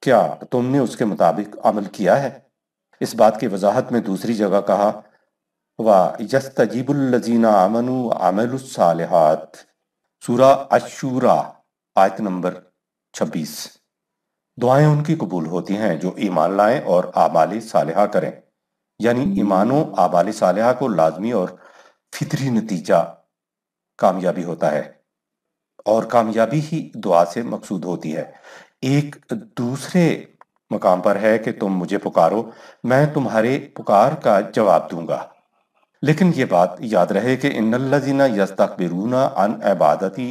क्या तुमने उसके मुताबिक अमल किया है इस बात की वजाहत में दूसरी जगह कहा व अमनु सूरा अशूरा आयत नंबर 26 दुआएं उनकी कबूल होती हैं जो ईमान लाएं और आबाल साल करें यानी ईमानो आबाल साल को लाजमी और फितरी नतीजा कामयाबी होता है और कामयाबी ही दुआ से मकसूद होती है एक दूसरे मकाम पर है कि तुम मुझे पुकारो मैं तुम्हारे पुकार का जवाब दूंगा लेकिन ये बात याद रहे कि इन्नल्लजीना बेरूना अन इबादती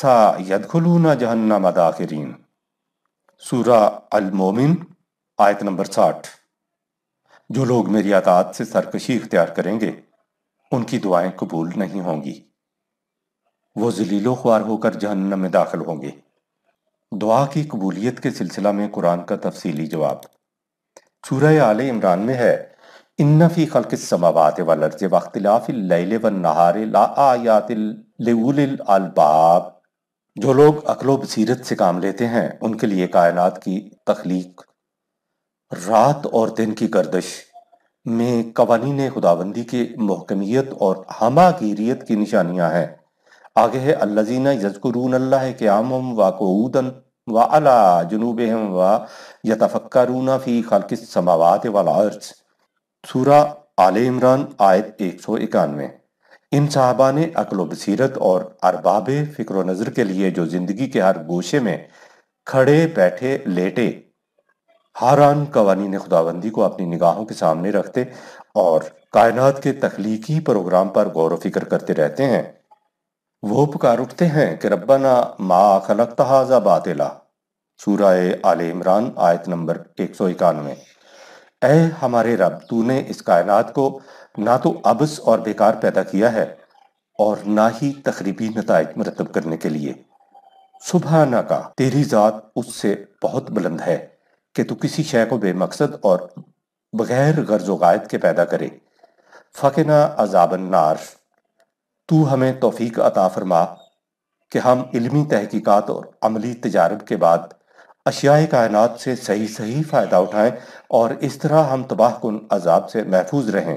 सा जहन्ना जहन्नम सूरा अलमोमिन आयत नंबर साठ जो लोग मेरी अतात से सरकशी इख्तियार करेंगे उनकी दुआएं कबूल नहीं होंगी वो जलीलो ख्वार होकर जहन्नम में दाखिल होंगे दुआ की कबूलियत के सिलसिला में कुरान का तफसीली जवाब सूरह आल इमरान में है इन्ना फी खल्क समावात वलर्ज वख्तिलाफ लैले व नहारे ला आयातिल अलबाब जो लोग अकलो बसीरत से काम लेते हैं उनके लिए कायनात की तख्लीक रात और दिन की गर्दश में कवानीन खुदाबंदी के महकमियत और हमागीरियत की निशानियां हैं आगे है अल्लाजीना यजकरून अल्लाह क्याम वाकूदन व अला जनूब व यतफ़क्का फ़ी खल्क समावात वाल अर्ज़ सूरा आल इमरान आयत एक सौ इक्यानवे इन साहबा ने अकल बसीरत और अरबाब फ़िक्र नज़र के लिए जो ज़िंदगी के हर गोशे में खड़े बैठे लेटे हारान कवानीन खुदाबंदी को अपनी निगाहों के सामने रखते और कायनात के तख्लीकी प्रोग्राम पर गौर फिक्र करते रहते हैं वो पुकार उठते हैं कि ना मा खलक तहाजा बातला सूरह आल इमरान आयत नंबर एक सौ इक्यानवे ऐ हमारे रब तूने इस कायनात को ना तो अबस और बेकार पैदा किया है और ना ही तकरीबी नतज मरतब करने के लिए सुबह ना का तेरी ज़ात उससे बहुत बुलंद है कि तू किसी शय को बेमकसद और बगैर गर्ज वायद के पैदा करे फ़कना अजाबन नार तू हमें तोफ़ी अता फरमा कि हम इलमी तहकीक़ात और अमली तजारब के बाद अशियाए कायनात से सही सही फ़ायदा उठाएं और इस तरह हम तबाह कुन अजाब से महफूज रहें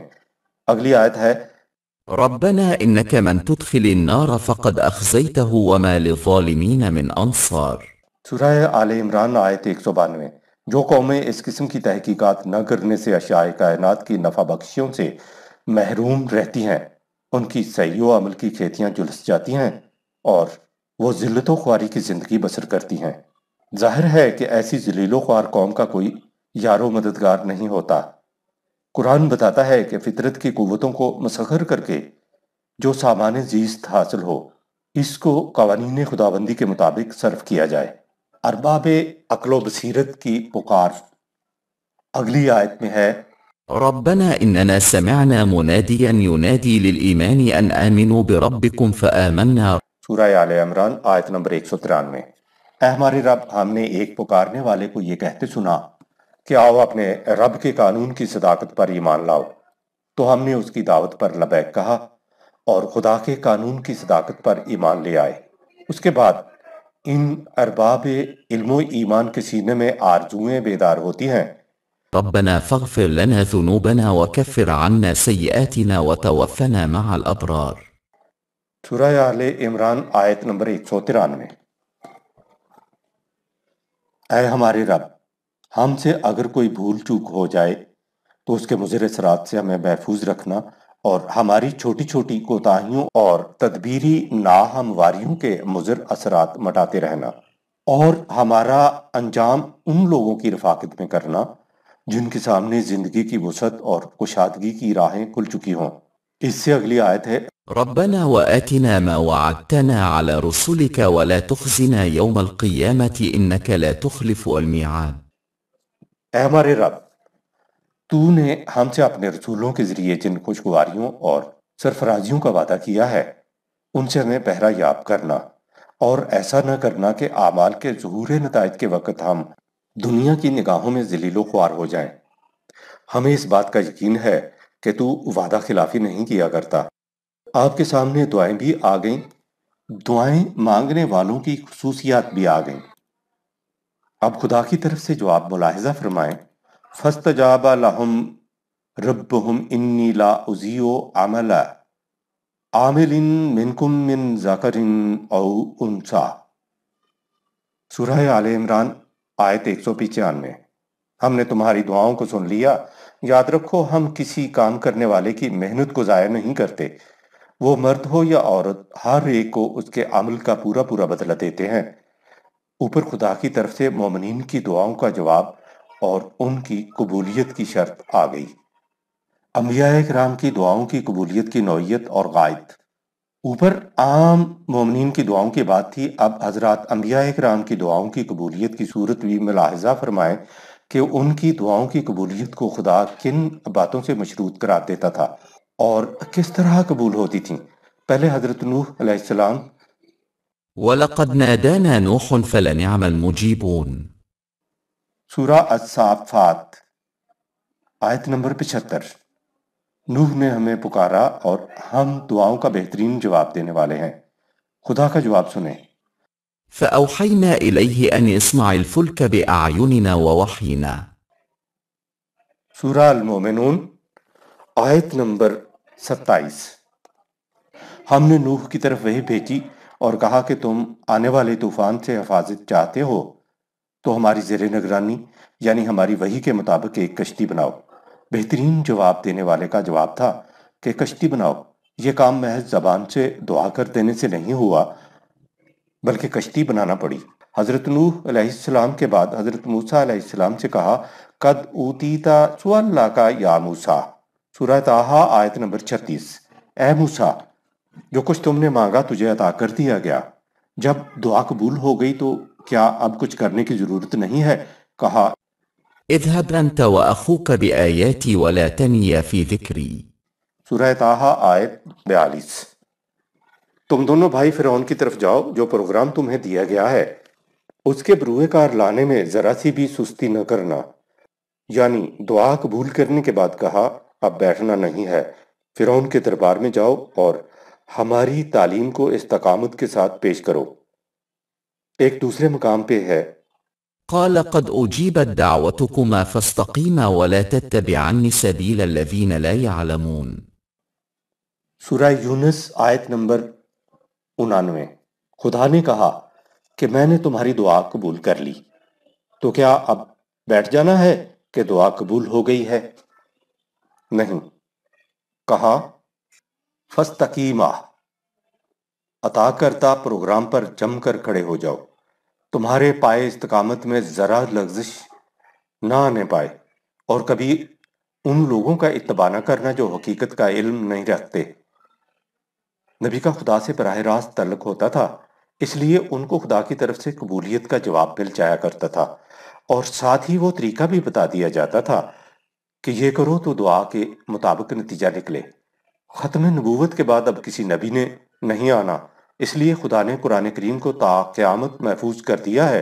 अगली आयत है ربنا إنك من تدخل النار فقد أخزيته وما للظالمين من أنصار सूरह आल इमरान आयत एक सौ बानवे जो कौमें इस किस्म की तहकीकात न करने से अशाए कायनात की नफा बख्शियों से महरूम रहती हैं उनकी सही अमल की खेतियाँ झुलस जाती हैं और वो जिल्लत ख्वारी की ज़िंदगी बसर करती हैं जाहिर है कि ऐसी जलीलो ख्वार कौम का कोई यारो मददगार नहीं होता कुरान बताता है कि फितरत की कुवतों को मसखर करके जो सामान्य जीस्त हासिल हो इसको कवानीन खुदाबंदी के मुताबिक सर्व किया जाए अरबाब अकलो बसीरत की पुकार अगली आयत में है ربنا اننا سمعنا مناديا ينادي للايمان ان امنوا بربكم فامننا سوره ال عمران آية نمبر 193 हमारे रब हमने एक पुकारने वाले को यह कहते सुना कि आओ अपने रब के कानून की सदाकत पर ईमान लाओ तो हमने उसकी दावत पर लबैक कहा और खुदा के कानून की सदाकत पर ईमान ले आए उसके बाद इन अरबाब इल्मो ईमान के सीने में आरजुएं बेदार होती हैं ربنا فاغفر لنا ذنوبنا وكفر عنا سيئاتنا وتوفنا مع الأبرار سورة آل عمران آیت نمبر 193 ऐ हमारे रब हमसे अगर कोई भूल चूक हो जाए तो उसके मुजर सरात से हमें महफूज रखना और हमारी छोटी छोटी कोताहियों और तदबीरी नाहमवारियों के मुजर असरात मटाते रहना और हमारा अंजाम उन लोगों की रफाकत में करना जिनके सामने जिंदगी की वसत और कुशादगी की राहें खुल चुकी हों इससे अगली आयत है ربنا وآتنا ما وعدتنا على رسلك ولا تخزنا يوم القيامة إنك لا تخلف الميعاد हमारे रब तूने हमसे अपने रसूलों के जरिए जिन खुशगुवारियों और सरफराजियों का वादा किया है उनसे हमें पहरा याब करना और ऐसा न करना कि आमाल के जहूर नतज के वक़्त हम दुनिया की निगाहों में जलीलो ख्वार हो जाएं। हमें इस बात का यकीन है कि तू वादा खिलाफी नहीं किया करता आपके सामने दुआएं भी आ गईं दुआएं मांगने वालों की खसूसियात भी आ गईं अब खुदा की तरफ से जो आप मुलाहजा फरमाएं फस्त जाबा लाहम रब हम इन्नी ला उजियो आमला इन मिनकुम मिन जाकरिन औ उनसा सुरह आल इमरान आयत एक सौ पिचानवे हमने तुम्हारी दुआओं को सुन लिया याद रखो हम किसी काम करने वाले की मेहनत को ज़ाया नहीं करते वो मर्द हो या औरत हर एक को उसके अमल का पूरा पूरा बदला देते हैं ऊपर खुदा की तरफ से मोमिन की दुआओं का जवाब और उनकी कबूलियत की शर्त आ गई अम्बिया कराम की दुआओं की कबूलियत की नौीयत और गायत ऊपर आम मोमिन की दुआओं की बात थी अब हजरत अम्बिया कराम की दुआओं की कबूलियत की सूरत भी मुलाहजा फरमाएं कि उनकी दुआओं की कबूलियत को खुदा किन बातों से मशरूत करार देता था और किस तरह कबूल होती थी पहले हजरत नूह अलैहिस्सलाम वलकद नादाना नूह फलनिअमल मुजीबून सूरा अस्साफात आयत नंबर 75 नूह ने हमें पुकारा और हम दुआओं का बेहतरीन जवाब देने वाले हैं खुदा का जवाब सुने فأوحينا إليه أن يصنع الفلك بأعيننا ووحينا سورة المؤمنون آية نمبر सत्ताईस हमने नूह की तरफ वही भेजी और कहा कि तुम आने वाले तूफान से हिफाजत चाहते हो तो हमारी जेर निगरानी यानी हमारी वही के मुताबिक एक कश्ती बनाओ बेहतरीन जवाब देने वाले का जवाब था कि कश्ती बनाओ ये काम महज जबान से दुआ कर देने से नहीं हुआ बल्कि कश्ती बनाना पड़ी हज़रत नूह के बाद हज़रत मूसा से कहा कद ऊती का या मूसा सूरह ताहा आयत नंबर छत्तीस ए मूसा जो कुछ तुमने मांगा तुझे अता कर दिया गया जब दुआ कबूल हो गई तो क्या अब कुछ करने की जरूरत नहीं है कहा اذهب ولا تنيا في ذكري आयत बयालीस तुम दोनों भाई फिरौन की तरफ जाओ जो प्रोग्राम तुम्हें दिया गया है उसके कार लाने में जरा सी भी सुस्ती न करना यानी दुआ कबूल करने के बाद कहा अब बैठना नहीं है फिर के दरबार में जाओ और हमारी तालीम को इस्तकामत के साथ पेश करो एक दूसरे मकाम पे है قال قد أجيبت دعوتكما فاستقيما ولا تتبعن سبيل الذين لا يعلمون सूरह यूनुस نمبر 99 خدا نے کہا کہ میں نے تمہاری دعا قبول کر لی تو کیا اب بیٹھ جانا ہے کہ دعا قبول ہو گئی ہے नहीं कहा फस्तकीमा अता करता प्रोग्राम पर जमकर खड़े हो जाओ तुम्हारे पाए इस्तकामत में ज़रा लग्जिश ना आने पाए और कभी उन लोगों का इतबा न करना जो हकीकत का इल्म नहीं रखते नबी का खुदा से बरह रास्त तलक होता था इसलिए उनको खुदा की तरफ से कबूलियत का जवाब मिल जाया करता था और साथ ही वो तरीका भी बता दिया जाता था कि ये करो तो दुआ के मुताबिक नतीजा निकले ख़त्म नबूवत के बाद अब किसी नबी ने नहीं आना इसलिए खुदा ने कुरान करीम को ता क़्यामत महफूज कर दिया है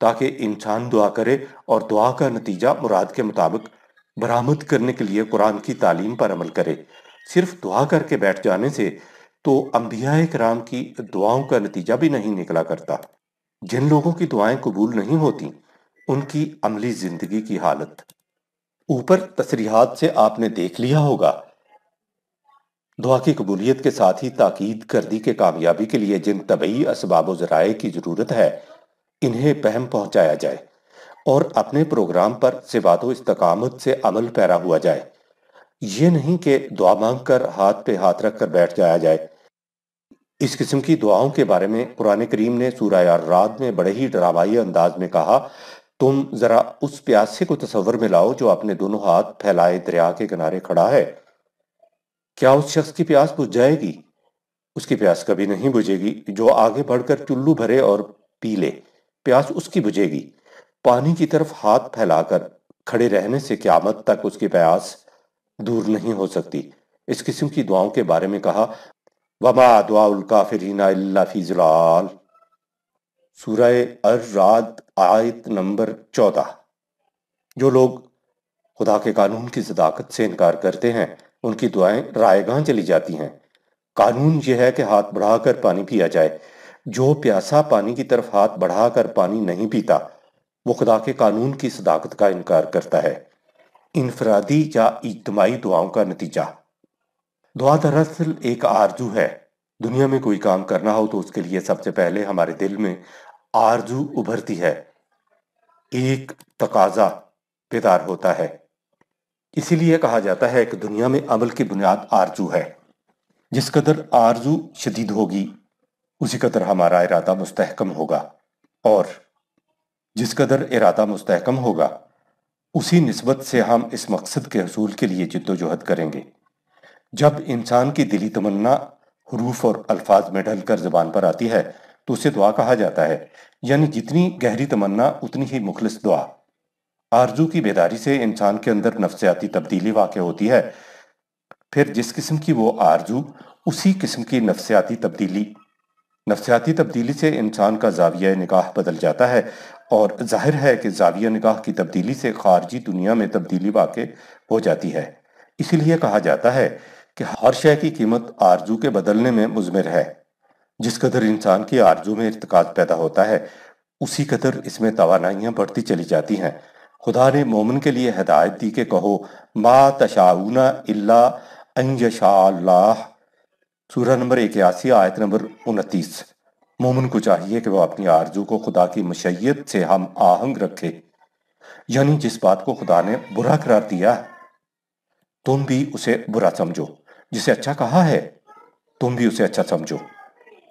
ताकि इंसान दुआ करे और दुआ का नतीजा मुराद के मुताबिक बरामद करने के लिए कुरान की तालीम पर अमल करे सिर्फ दुआ करके बैठ जाने से तो अम्बिया कराम की दुआओं का नतीजा भी नहीं निकला करता जिन लोगों की दुआएं कबूल नहीं होती उनकी अमली ज़िंदगी की हालत ऊपर तसरीहात से आपने देख लिया होगा दुआ की कबूलियत के साथ ही ताकीद कर दी कि कामयाबी के लिए जिन तबई इसबाब ज़राए की ज़रूरत है इन्हें पहम पहुंचाया जाए और अपने प्रोग्राम पर सिवात तो इस्तकामत से अमल पैरा हुआ जाए ये नहीं कि दुआ मांग कर हाथ पे हाथ रख कर बैठ जाया जाए इस किस्म की दुआओं के बारे में कुरान करीम ने सूर्य रात में बड़े ही डरावाई अंदाज में कहा तुम जरा उस प्यासे को तस्वर में लाओ जो अपने दोनों हाथ फैलाए दरिया के किनारे खड़ा है क्या उस शख्स की प्यास बुझ जाएगी उसकी प्यास कभी नहीं बुझेगी जो आगे बढ़कर चुल्लू भरे और पी ले प्यास उसकी बुझेगी पानी की तरफ हाथ फैलाकर खड़े रहने से क्यामत तक उसकी प्यास दूर नहीं हो सकती इस किस्म की दुआओं के बारे में कहा वमा दुआ काफिरीना फी जलाल सूरह रात आयत नंबर चौदह जो लोग खुदा के कानून की सदाकत से इनकार करते हैं उनकी दुआएं रायगां चली जाती हैं कानून यह है कि हाथ बढ़ाकर पानी पिया जाए जो प्यासा पानी की तरफ हाथ बढ़ाकर पानी नहीं पीता वो खुदा के कानून की सदाकत का इनकार करता है इनफरादी या इजमाही दुआओं का नतीजा दुआ दरअसल एक आरजू है दुनिया में कोई काम करना हो तो उसके लिए सबसे पहले हमारे दिल में आरजू उभरती है एक तकाजा बेदार होता है इसीलिए कहा जाता है कि दुनिया में अमल की बुनियाद आरजू है जिस कदर आरजू शदीद होगी उसी कदर हमारा इरादा मुस्तहकम होगा और जिस कदर इरादा मुस्तहकम होगा उसी नस्बत से हम इस मकसद के हसूल के लिए जद्दोजहद करेंगे जब इंसान की दिली तमन्ना हरूफ और अल्फाज में ढलकर ज़बान पर आती है तो उसे दुआ कहा जाता है यानी जितनी गहरी तमन्ना उतनी ही मुखलिस दुआ आरजू की बेदारी से इंसान के अंदर नफ्सियाती तब्दीली वाक़ होती है फिर जिस किस्म की वो आरजू उसी किस्म की नफ्सियाती तब्दीली नफ्सियाती तब्दीली से इंसान का जाविया निकाह बदल जाता है और जाहिर है कि जाविया निकाह की तब्दीली से खारजी दुनिया में तब्दीली वाक़ हो जाती है इसीलिए कहा जाता है कि हर शय की कीमत आरजू के बदलने में मुजमिर है जिस कदर इंसान की आरजू में इरतकाज पैदा होता है उसी कदर इसमें तोानाइयाँ बढ़ती चली जाती हैं खुदा ने मोमन के लिए हदायत दी कि कहो मा तशाउना इल्ला अनशाह सूरह नंबर इक्यासी आयत नंबर उनतीस मोमन को चाहिए कि वह अपनी आरजू को खुदा की मशैत से हम आहंग रखे यानी जिस बात को खुदा ने बुरा करार दिया तुम भी उसे बुरा समझो जिसे अच्छा कहा है तुम भी उसे अच्छा समझो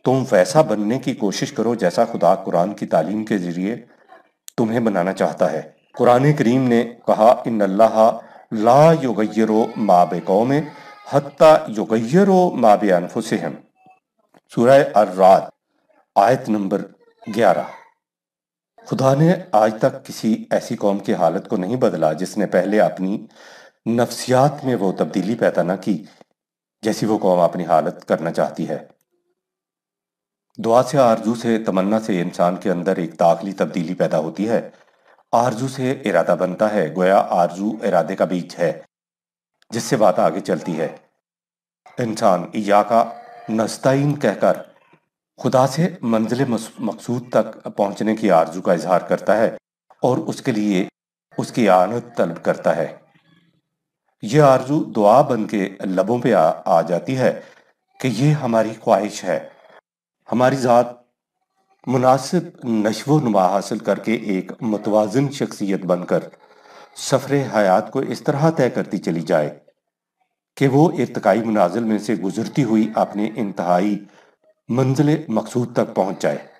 तुम वैसा बनने की कोशिश करो जैसा खुदा कुरान की तालीम के जरिए तुम्हें बनाना चाहता है कुरान करीम ने कहा इन अल्लाह ला युगैरो माब कौम हत्ता युगैरो माब अनफुसहम सूरह अर्रात आयत नंबर ग्यारह खुदा ने आज तक किसी ऐसी कौम की हालत को नहीं बदला जिसने पहले अपनी नफ्सियात में वो तब्दीली पैदा ना की जैसी वो कौम अपनी हालत करना चाहती है दुआ से आरजू से तमन्ना से इंसान के अंदर एक दाखिली तब्दीली पैदा होती है आरजू से इरादा बनता है गोया आरजू इरादे का बीज है जिससे बात आगे चलती है इंसान या का नस्ताइन कहकर खुदा से मंजिल मकसूद तक पहुंचने की आरजू का इजहार करता है और उसके लिए उसकी आनत तलब करता है यह आरजू दुआ बन के लबों पर आ, आ जाती है कि यह हमारी ख्वाहिश है हमारी ज़ात मुनासिब नशो नुमा हासिल करके एक मतवाजन शख्सियत बनकर सफ़र हयात को इस तरह तय करती चली जाए कि वो इरतकई मनाजिल में से गुजरती हुई अपने इंतहाई मंजिल मकसूद तक पहुँच जाए